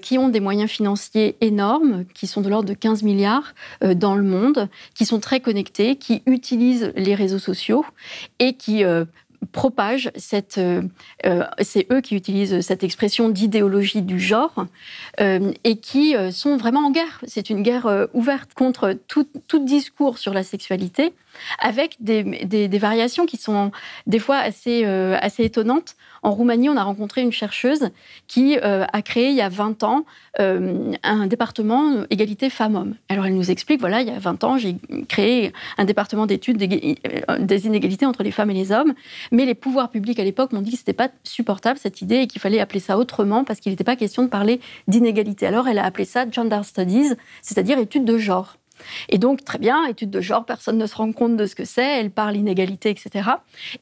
qui ont des moyens financiers énormes, qui sont de l'ordre de 15 milliards dans le monde, qui sont très connectés, qui utilisent les réseaux sociaux et qui propagent cette. Euh, euh, c'est eux qui utilisent cette expression d'idéologie du genre euh, et qui sont vraiment en guerre. C'est une guerre ouverte contre tout, tout discours sur la sexualité avec des, variations qui sont des fois euh, assez, étonnantes. En Roumanie, on a rencontré une chercheuse qui euh, a créé il y a 20 ans euh, un département égalité femmes-hommes. Alors elle nous explique, voilà, il y a 20 ans, j'ai créé un département d'études des inégalités entre les femmes et les hommes, mais les pouvoirs publics à l'époque m'ont dit que ce n'était pas supportable cette idée et qu'il fallait appeler ça autrement parce qu'il n'était pas question de parler d'inégalité. Alors elle a appelé ça gender studies, c'est-à-dire études de genre. Et donc, très bien, étude de genre, personne ne se rend compte de ce que c'est, elle parle inégalité, etc.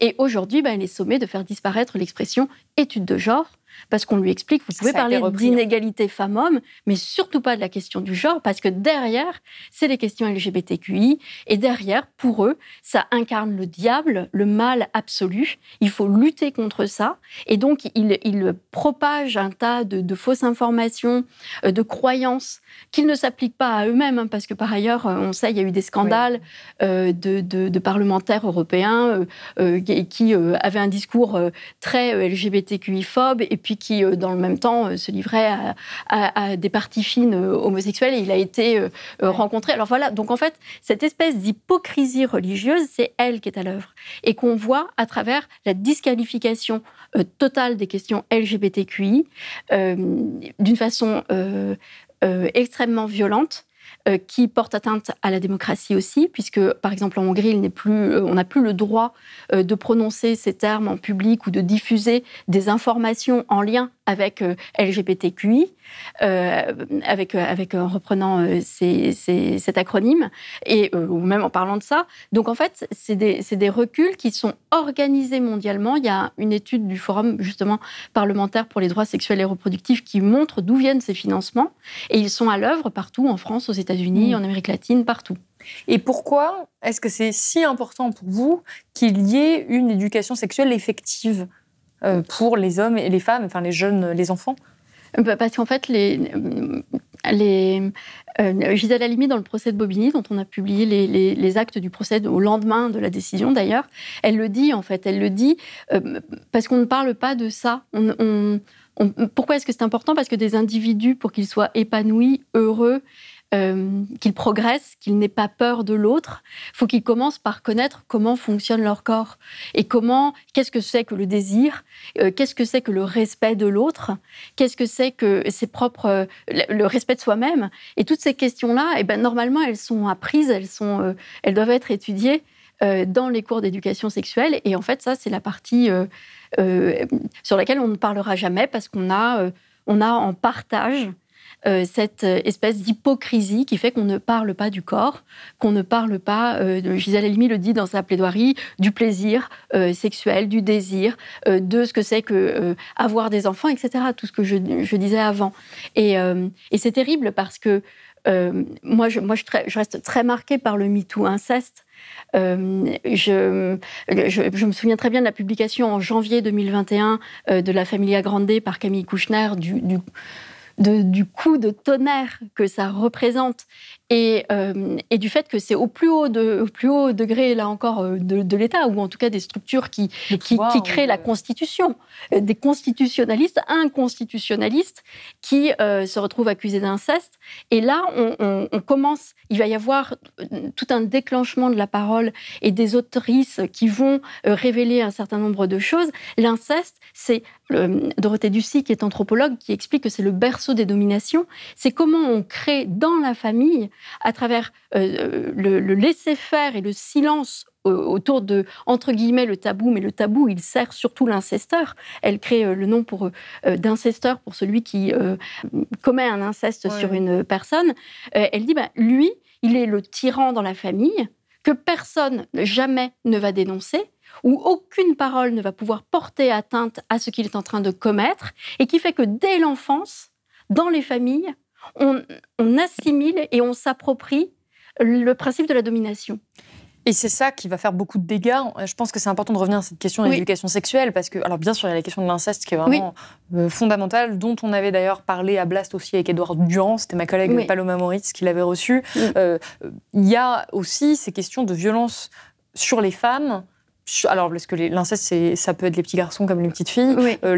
Et aujourd'hui, ben, elle est sommée de faire disparaître l'expression étude de genre parce qu'on lui explique, vous pouvez parler hein. d'inégalité femmes-hommes, mais surtout pas de la question du genre, parce que derrière, c'est les questions LGBTQI, et derrière, pour eux, ça incarne le diable, le mal absolu. Il faut lutter contre ça, et donc ils il propagent un tas de, fausses informations, euh, de croyances, qu'ils ne s'appliquent pas à eux-mêmes, hein, parce que par ailleurs, euh, on sait, il y a eu des scandales euh, de, parlementaires européens qui avaient un discours très LGBTQI-phobe, et puis qui, euh, dans le même temps, euh, se livrait à, des parties fines euh, homosexuelles. Et il a été rencontré. Alors voilà, donc en fait, cette espèce d'hypocrisie religieuse, c'est elle qui est à l'œuvre. Et qu'on voit à travers la disqualification totale des questions LGBTQI d'une façon extrêmement violente euh, qui porte atteinte à la démocratie aussi, puisque par exemple en Hongrie, plus, euh, on n'a plus le droit euh, de prononcer ces termes en public ou de diffuser des informations en lien avec euh, LGBTQI, euh, avec, euh, avec, en reprenant cet acronyme, et, ou même en parlant de ça. Donc en fait, c'est des, reculs qui sont organisés mondialement. Il y a une étude du Forum justement parlementaire pour les droits sexuels et reproductifs qui montre d'où viennent ces financements, et ils sont à l'œuvre partout, en France, aux États-Unis, mmh. en Amérique latine, partout. Et pourquoi est-ce que c'est si important pour vous qu'il y ait une éducation sexuelle effective euh, pour les hommes et les femmes, enfin les jeunes, les enfants bah, parce qu'en fait, les, les, euh, Gisèle Halimi, dans le procès de Bobigny, dont on a publié les, actes du procès au lendemain de la décision d'ailleurs, elle le dit en fait, elle le dit euh, parce qu'on ne parle pas de ça. pourquoi est-ce que c'est important Parce que des individus, pour qu'ils soient épanouis, heureux qu'ils euh, qu'il progresse, qu'il n'ait pas peur de l'autre. Il faut qu'ils commencent par connaître comment fonctionne leur corps et comment, qu'est-ce que c'est que le désir, euh, qu'est-ce que c'est que le respect de l'autre, qu'est-ce que c'est que ses propres, le respect de soi-même. Et toutes ces questions-là, eh ben, normalement, elles sont apprises, elles, sont, euh, elles doivent être étudiées dans les cours d'éducation sexuelle. Et en fait, ça, c'est la partie sur laquelle on ne parlera jamais parce qu'on a, on a en partage euh, cette euh, espèce d'hypocrisie qui fait qu'on ne parle pas du corps, qu'on ne parle pas, euh, Gisèle Halimi le dit dans sa plaidoirie, du plaisir euh, sexuel, du désir, de ce que c'est que avoir des enfants, etc. Tout ce que je, disais avant. Et, c'est terrible parce que moi, je, moi je, je, reste très marquée par le MeToo inceste. je, je, me souviens très bien de la publication en janvier 2021 de La Familia Grande par Camille Kouchner du du coup de tonnerre que ça représente euh, et, du fait que c'est au plus haut au plus haut degré là encore euh, de, l'État ou en tout cas des structures qui, qui, créent la euh, Constitution, des constitutionnalistes, inconstitutionnalistes qui se retrouvent accusés d'inceste. Et là, on, on, commence, il va y avoir tout un déclenchement de la parole et des autrices qui vont révéler un certain nombre de choses. L'inceste, c'est Dorothée Ducy qui est anthropologue qui explique que c'est le berceau des dominations. C'est comment on crée dans la famille à travers euh, euh, le, laisser-faire et le silence autour de, entre guillemets, le tabou, mais le tabou, il sert surtout l'incesteur. Elle crée euh, le nom pour d'incesteur pour celui qui commet un inceste sur une personne. elle dit, bah, lui, il est le tyran dans la famille que personne jamais ne va dénoncer ou aucune parole ne va pouvoir porter atteinte à ce qu'il est en train de commettre, et qui fait que dès l'enfance, dans les familles, on, assimile et on s'approprie le principe de la domination. Et c'est ça qui va faire beaucoup de dégâts. Je pense que c'est important de revenir à cette question de l'éducation sexuelle, parce que, alors bien sûr, il y a la question de l'inceste qui est vraiment euh, fondamentale, dont on avait d'ailleurs parlé à Blast aussi avec Édouard Durand, c'était ma collègue Paloma Moritz qui l'avait reçu. Euh, il y a aussi ces questions de violence sur les femmes alors, parce que l'inceste, ça peut être les petits garçons comme les petites filles. Euh,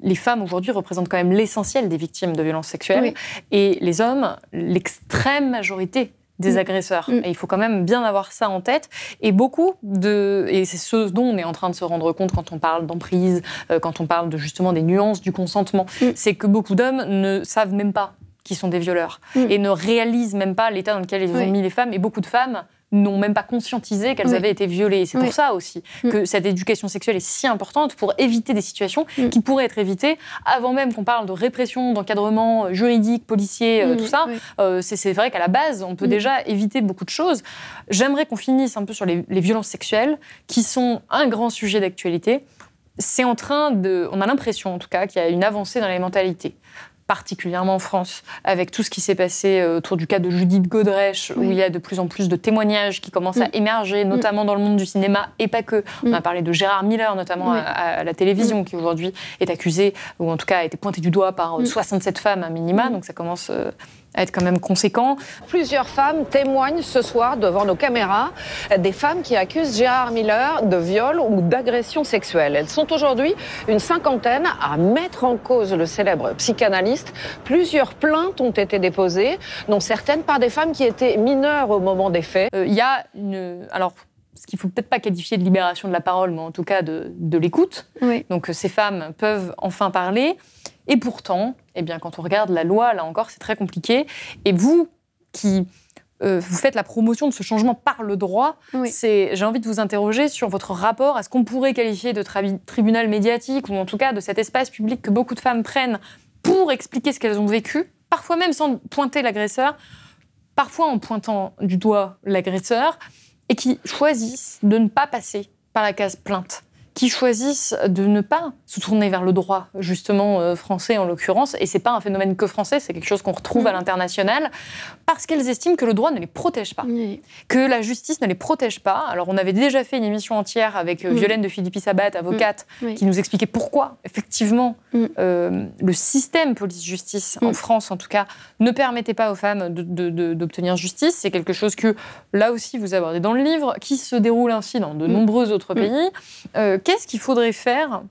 les, femmes aujourd'hui représentent quand même l'essentiel des victimes de violences sexuelles. Et les hommes, l'extrême majorité des mm. agresseurs. Mm. Et il faut quand même bien avoir ça en tête. Et beaucoup de. Et c'est ce dont on est en train de se rendre compte quand on parle d'emprise, euh, quand on parle de justement des nuances du consentement. Mm. C'est que beaucoup d'hommes ne savent même pas qu'ils sont des violeurs et ne réalisent même pas l'état dans lequel ils ont mis les femmes. Et beaucoup de femmes n'ont même pas conscientisé qu'elles avaient été violées. C'est pour ça aussi mm. que cette éducation sexuelle est si importante pour éviter des situations mm. qui pourraient être évitées avant même qu'on parle de répression, d'encadrement euh, juridique, policier, euh, mm, tout ça. Euh, c'est vrai qu'à la base, on peut déjà éviter beaucoup de choses. J'aimerais qu'on finisse un peu sur les, les violences sexuelles, qui sont un grand sujet d'actualité c'est en train de. On a l'impression, en tout cas, qu'il y a une avancée dans les mentalités particulièrement en France, avec tout ce qui s'est passé euh, autour du cas de Judith Godrèche, où il y a de plus en plus de témoignages qui commencent à mm. émerger, mm. notamment dans le monde du cinéma et pas que. On a mm. parlé de Gérard Miller, notamment à, la télévision, qui aujourd'hui est accusé, ou en tout cas a été pointé du doigt par 67 euh, femmes à minima, donc ça commence. Euh, être quand même conséquent. Plusieurs femmes témoignent ce soir devant nos caméras, des femmes qui accusent Gérard Miller de viol ou d'agression sexuelle. Elles sont aujourd'hui une cinquantaine à mettre en cause le célèbre psychanalyste. Plusieurs plaintes ont été déposées, dont certaines par des femmes qui étaient mineures au moment des faits. Euh, il y a une... Alors, ce qu'il faut peut-être pas qualifier de libération de la parole, mais en tout cas de, l'écoute. Donc euh, ces femmes peuvent enfin parler. Et pourtant, eh bien, quand on regarde la loi, là encore, c'est très compliqué. Et vous, qui euh, vous faites la promotion de ce changement par le droit, j'ai envie de vous interroger sur votre rapport à ce qu'on pourrait qualifier de tribunal médiatique, ou en tout cas de cet espace public que beaucoup de femmes prennent pour expliquer ce qu'elles ont vécu, parfois même sans pointer l'agresseur, parfois en pointant du doigt l'agresseur et qui choisissent de ne pas passer par la case plainte qui choisissent de ne pas se tourner vers le droit, justement euh, français en l'occurrence, et c'est pas un phénomène que français, c'est quelque chose qu'on retrouve à mm. l'international, parce qu'elles estiment que le droit ne les protège pas, que la justice ne les protège pas. Alors on avait déjà fait une émission entière avec euh, mm. Violaine de Philippi Sabat, avocate, mm. qui nous expliquait pourquoi effectivement euh, le système police-justice en France, en tout cas, ne permettait pas aux femmes d'obtenir justice. C'est quelque chose que là aussi vous abordez dans le livre, qui se déroule ainsi dans de nombreux autres pays qu'est-ce qu'il faudrait faire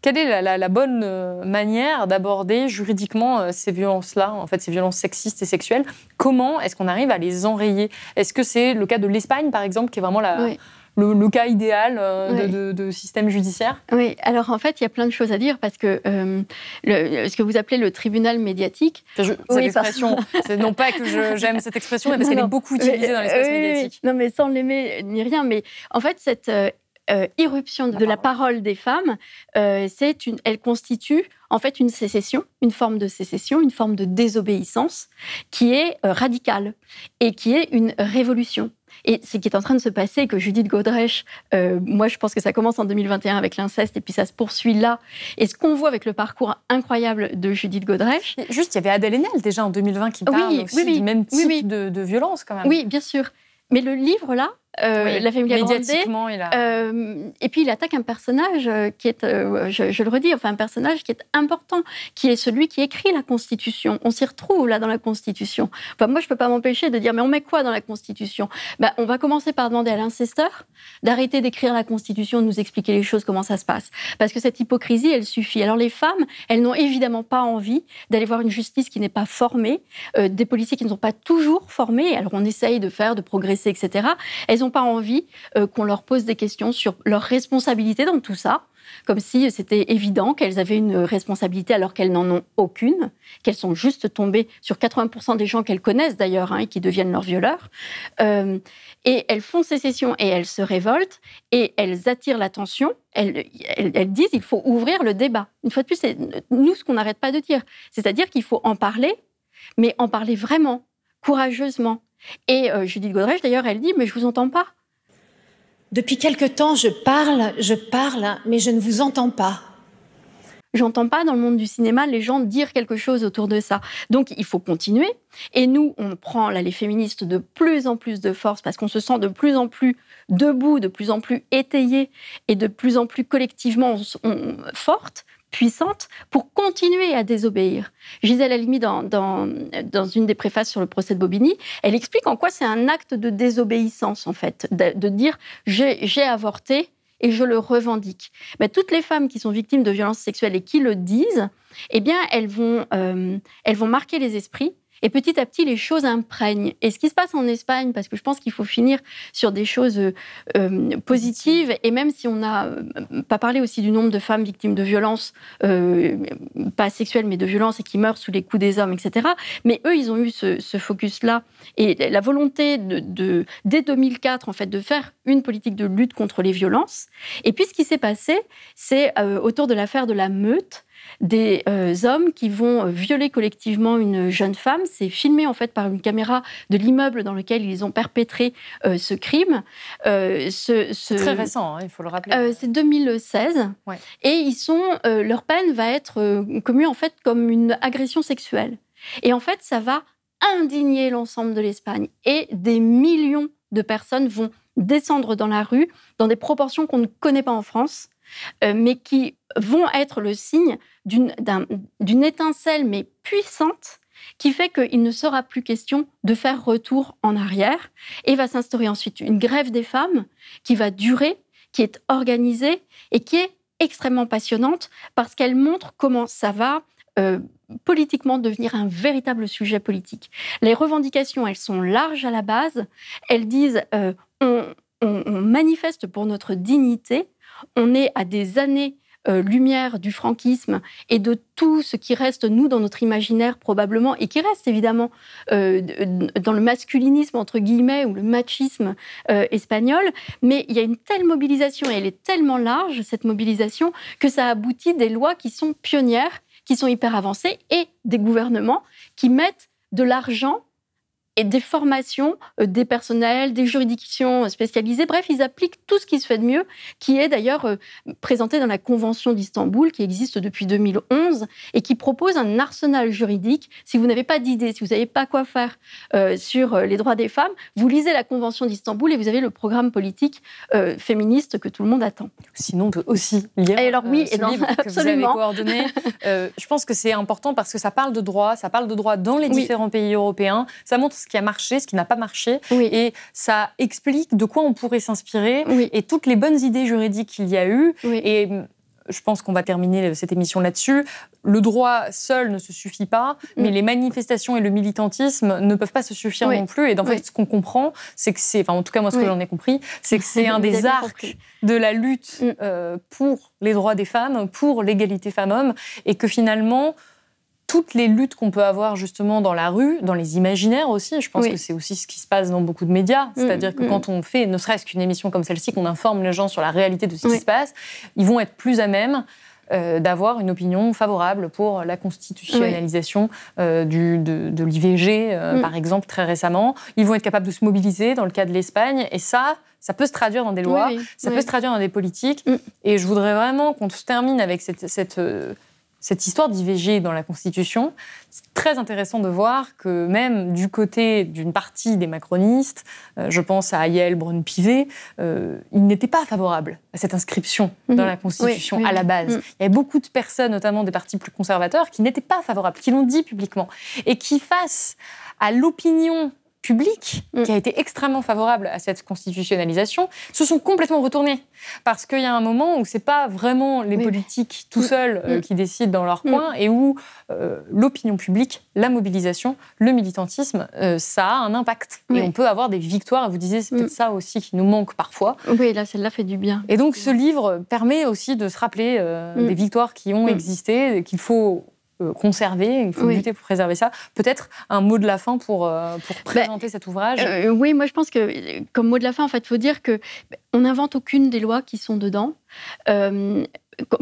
quelle est la, bonne euh, manière d'aborder juridiquement euh, ces violences-là, en fait, ces violences sexistes et sexuelles Comment est-ce qu'on arrive à les enrayer Est-ce que c'est le cas de l'Espagne, par exemple, qui est vraiment Le, cas idéal euh, de, système judiciaire Oui, alors en fait, il y a plein de choses à dire parce que ce que vous appelez le tribunal médiatique. expression, non pas que j'aime cette expression, mais parce qu'elle est beaucoup utilisée dans l'espace médiatique. Non, mais sans l'aimer ni rien, mais en fait, cette. Euh, irruption de la parole des femmes, euh, c'est une, elle constitue en fait une sécession, une forme de sécession, une forme de désobéissance qui est euh, radicale et qui est une révolution. Et ce qui est en train de se passer, que Judith Godrèche, moi je pense que ça commence en 2021 avec l'inceste et puis ça se poursuit là. Et ce qu'on voit avec le parcours incroyable de Judith Godrèche. Juste, il y avait Adèle Haenel déjà en 2020 qui parle aussi du même type de, de violence quand même. Oui, bien sûr. Mais le livre là, euh, la famille médiatiquement, il a... euh, et puis il attaque un personnage euh, qui est, euh, je, le redis, enfin un personnage qui est important, qui est celui qui écrit la Constitution. On s'y retrouve là dans la Constitution. Enfin, moi, je peux pas m'empêcher de dire, mais on met quoi dans la Constitution ben, on va commencer par demander à l'incesteur d'arrêter d'écrire la Constitution, de nous expliquer les choses, comment ça se passe, parce que cette hypocrisie, elle suffit. Alors les femmes, elles n'ont évidemment pas envie d'aller voir une justice qui n'est pas formée, des policiers qui ne sont pas toujours formés. Alors on essaye de faire, de progresser, etc. Elles ils n'ont pas envie euh, qu'on leur pose des questions sur leur responsabilité dans tout ça, comme si euh, c'était évident qu'elles avaient une euh, responsabilité alors qu'elles n'en ont aucune, qu'elles sont juste tombées sur 80% des gens qu'elles connaissent d'ailleurs hein, et qui deviennent leurs violeurs. et elles font sécession et elles se révoltent et elles attirent l'attention. Elles, disent il faut ouvrir le débat. Une fois de plus, c'est nous ce qu'on n'arrête pas de dire, c'est-à-dire qu'il faut en parler, mais en parler vraiment, courageusement, et euh, Judith Godrèche, d'ailleurs, elle dit, mais je vous entends pas. Depuis quelque temps, je parle, je parle, mais je ne vous entends pas. J'entends pas dans le monde du cinéma les gens dire quelque chose autour de ça. Donc il faut continuer. Et nous, on prend l'allée les féministes de plus en plus de force parce qu'on se sent de plus en plus debout, de plus en plus étayé et de plus en plus collectivement forte puissante pour continuer à désobéir. Gisèle Halimi, dans, dans, une des préfaces sur le procès de Bobigny, elle explique en quoi c'est un acte de désobéissance, en fait, de, dire j'ai avorté et je le revendique. Mais toutes les femmes qui sont victimes de violences sexuelles et qui le disent, eh bien, elles vont, euh, elles vont marquer les esprits et petit à petit, les choses imprègnent. Et ce qui se passe en Espagne, parce que je pense qu'il faut finir sur des choses euh, euh, positives, et même si on n'a euh, pas parlé aussi du nombre de femmes victimes de violences, pas sexuelles, mais de violences, et qui meurent sous les coups des hommes, etc. Mais eux, ils ont eu ce, focus-là, et la volonté de, dès 2004, en fait, de faire une politique de lutte contre les violences. Et puis, ce qui s'est passé, c'est autour de l'affaire de la meute, des euh, hommes qui vont euh, violer collectivement une jeune femme. C'est filmé en fait par une caméra de l'immeuble dans lequel ils ont perpétré euh, ce crime. C'est Très récent, hein, il faut le rappeler. c'est 2016. Et leur peine va être commue en fait comme une agression sexuelle. Et en fait, ça va indigner l'ensemble de l'Espagne. Et des millions de personnes vont descendre dans la rue dans des proportions qu'on ne connaît pas en France. Euh, mais qui vont être le signe d'une étincelle, mais puissante, qui fait qu'il ne sera plus question de faire retour en arrière. Et va s'instaurer ensuite une grève des femmes qui va durer, qui est organisée et qui est extrêmement passionnante parce qu'elle montre comment ça va. Euh, politiquement devenir un véritable sujet politique. Les revendications, elles sont larges à la base. Elles disent euh, on manifeste pour notre dignité, on est à des années euh, lumière du franquisme et de tout ce qui reste, nous, dans notre imaginaire probablement, et qui reste évidemment euh, euh, dans le masculinisme, entre guillemets, ou le machisme espagnol. Mais il y a une telle mobilisation, et elle est tellement large, cette mobilisation, que ça aboutit des lois qui sont pionnières, qui sont hyper avancées, et des gouvernements qui mettent de l'argent et des formations euh, des personnels, des juridictions spécialisées. Bref, ils appliquent tout ce qui se fait de mieux, qui est d'ailleurs euh, présenté dans la Convention d'Istanbul, qui existe depuis 2011 et qui propose un arsenal juridique. Si vous n'avez pas d'idée, si vous n'avez pas quoi faire euh, sur les droits des femmes, vous lisez la Convention d'Istanbul et vous avez le programme politique féministe que tout le monde attend. Sinon, aussi lire alors, oui, ce livre absolument. que vous avez je pense que c'est important parce que ça parle de droit, ça parle de droit dans les différents pays européens. Ça montre ce qui a marché, ce qui n'a pas marché. Et ça explique de quoi on pourrait s'inspirer et toutes les bonnes idées juridiques qu'il y a eu. Et mm, je pense qu'on va terminer euh, cette émission là-dessus. Le droit seul ne se suffit pas, mm. mais les manifestations et le militantisme ne peuvent pas se suffire non plus. Et en fait, ce qu'on comprend, c'est que c'est, enfin, en tout cas, moi, ce que j'en ai compris, c'est que c'est un des arcs de la lutte mm. euh, pour les droits des femmes, pour l'égalité femmes-hommes, et que finalement, toutes les luttes qu'on peut avoir justement dans la rue, dans les imaginaires aussi. Je pense que c'est aussi ce qui se passe dans beaucoup de médias. Mm, C'est-à-dire que mm. quand on fait, ne serait-ce qu'une émission comme celle-ci, qu'on informe les gens sur la réalité de ce qui se passe, ils vont être plus à même euh, d'avoir une opinion favorable pour la constitutionnalisation euh, du, de, l'IVG, euh, mm. par exemple, très récemment. Ils vont être capables de se mobiliser dans le cas de l'Espagne. Et ça, ça peut se traduire dans des lois, ça peut se traduire dans des politiques. Et je voudrais vraiment qu'on se termine avec cette, cette, cette histoire d'IVG dans la Constitution, c'est très intéressant de voir que même du côté d'une partie des macronistes, euh, je pense à Ayel brun pivet euh, ils n'étaient pas favorables à cette inscription dans mhm. la Constitution à la base. Mhm. Il y avait beaucoup de personnes, notamment des partis plus conservateurs, qui n'étaient pas favorables, qui l'ont dit publiquement. Et qui, face à l'opinion public mm. qui a été extrêmement favorable à cette constitutionnalisation se sont complètement retournés parce qu'il y a un moment où c'est pas vraiment les politiques tout mm. seuls euh, mm. qui décident dans leur coin et où euh, l'opinion publique, la mobilisation, le militantisme, euh, ça a un impact et on peut avoir des victoires. vous disiez c'est peut-être ça aussi qui nous manque parfois. Oui, là celle-là fait du bien. Et donc ce livre permet aussi de se rappeler des victoires qui ont existé, qu'il faut euh, conserver, il faut lutter pour préserver ça. Peut-être un mot de la fin pour, euh, bah, présenter cet ouvrage euh, Oui, moi je pense que comme mot de la fin, en fait, il faut dire qu'on bah, n'invente aucune des lois qui sont dedans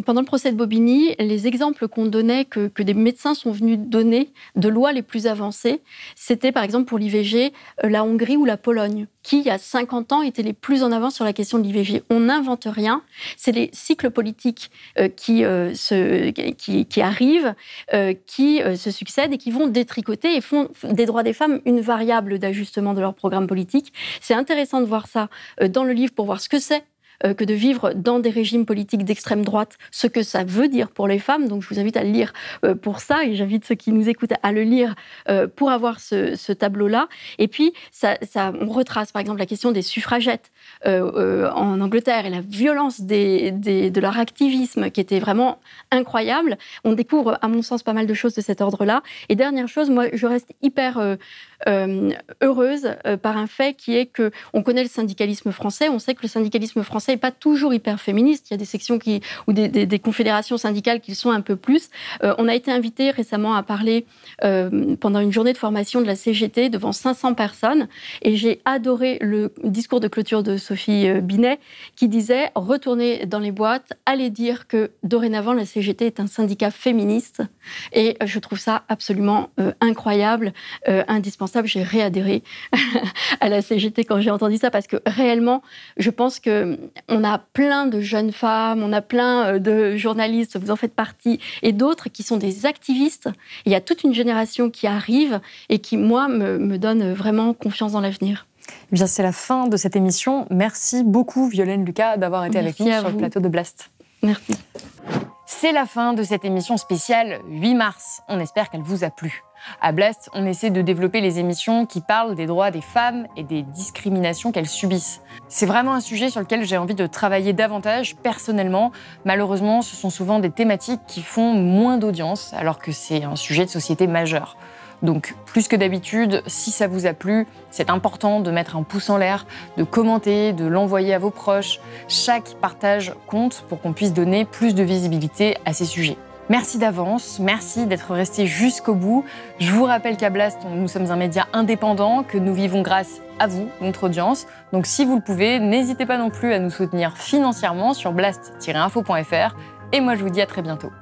pendant le procès de Bobigny, les exemples qu'on donnait, que, des médecins sont venus donner de lois les plus avancées, c'était par exemple pour l'IVG euh, la Hongrie ou la Pologne, qui il y a 50 ans étaient les plus en avant sur la question de l'IVG. On n'invente rien, c'est les cycles politiques euh, euh, qui, arrivent, qui se succèdent et qui vont détricoter et font des droits des femmes une variable d'ajustement de leur programme politique. C'est intéressant de voir ça dans le livre pour voir ce que c'est euh, que de vivre dans des régimes politiques d'extrême droite, ce que ça veut dire pour les femmes. Donc je vous invite à le lire euh, pour ça et j'invite ceux qui nous écoutent à le lire euh, pour avoir ce, tableau-là. Et puis, ça, on retrace par exemple la question des suffragettes en Angleterre et la violence des, de leur activisme qui était vraiment incroyable. On découvre, à mon sens, pas mal de choses de cet ordre-là. Et dernière chose, moi, je reste hyper euh, heureuse euh, par un fait qui est que on connaît le syndicalisme français, on sait que le syndicalisme français n'est pas toujours hyper féministe. Il y a des sections qui, ou des, confédérations syndicales qui le sont un peu plus. Euh, on a été invité récemment à parler pendant une journée de formation de la CGT devant 500 personnes et j'ai adoré le discours de clôture de Sophie Binet qui disait retournez dans les boîtes, allez dire que dorénavant la CGT est un syndicat féministe et je trouve ça absolument incroyable, indispensable j'ai réadhéré à la CGT quand j'ai entendu ça, parce que réellement, je pense que mm, on a plein de jeunes femmes, on a plein euh, de journalistes, vous en faites partie, et d'autres qui sont des activistes. Il y a toute une génération qui arrive et qui, moi, me, donne vraiment confiance dans l'avenir. Eh bien, c'est la fin de cette émission. Merci beaucoup, Violaine Lucas, d'avoir été avec nous sur le plateau de Blast. Merci. C'est la fin de cette émission spéciale 8 mars. On espère qu'elle vous a plu. À Blast, on essaie de développer les émissions qui parlent des droits des femmes et des discriminations qu'elles subissent. C'est vraiment un sujet sur lequel j'ai envie de travailler davantage personnellement. Malheureusement, ce sont souvent des thématiques qui font moins d'audience, alors que c'est un sujet de société majeur. Donc, plus que d'habitude, si ça vous a plu, c'est important de mettre un pouce en l'air, de commenter, de l'envoyer à vos proches. Chaque partage compte pour qu'on puisse donner plus de visibilité à ces sujets. Merci d'avance, merci d'être resté jusqu'au bout. Je vous rappelle qu'à Blast, nous sommes un média indépendant, que nous vivons grâce à vous, notre audience. Donc si vous le pouvez, n'hésitez pas non plus à nous soutenir financièrement sur blast-info.fr. Et moi, je vous dis à très bientôt.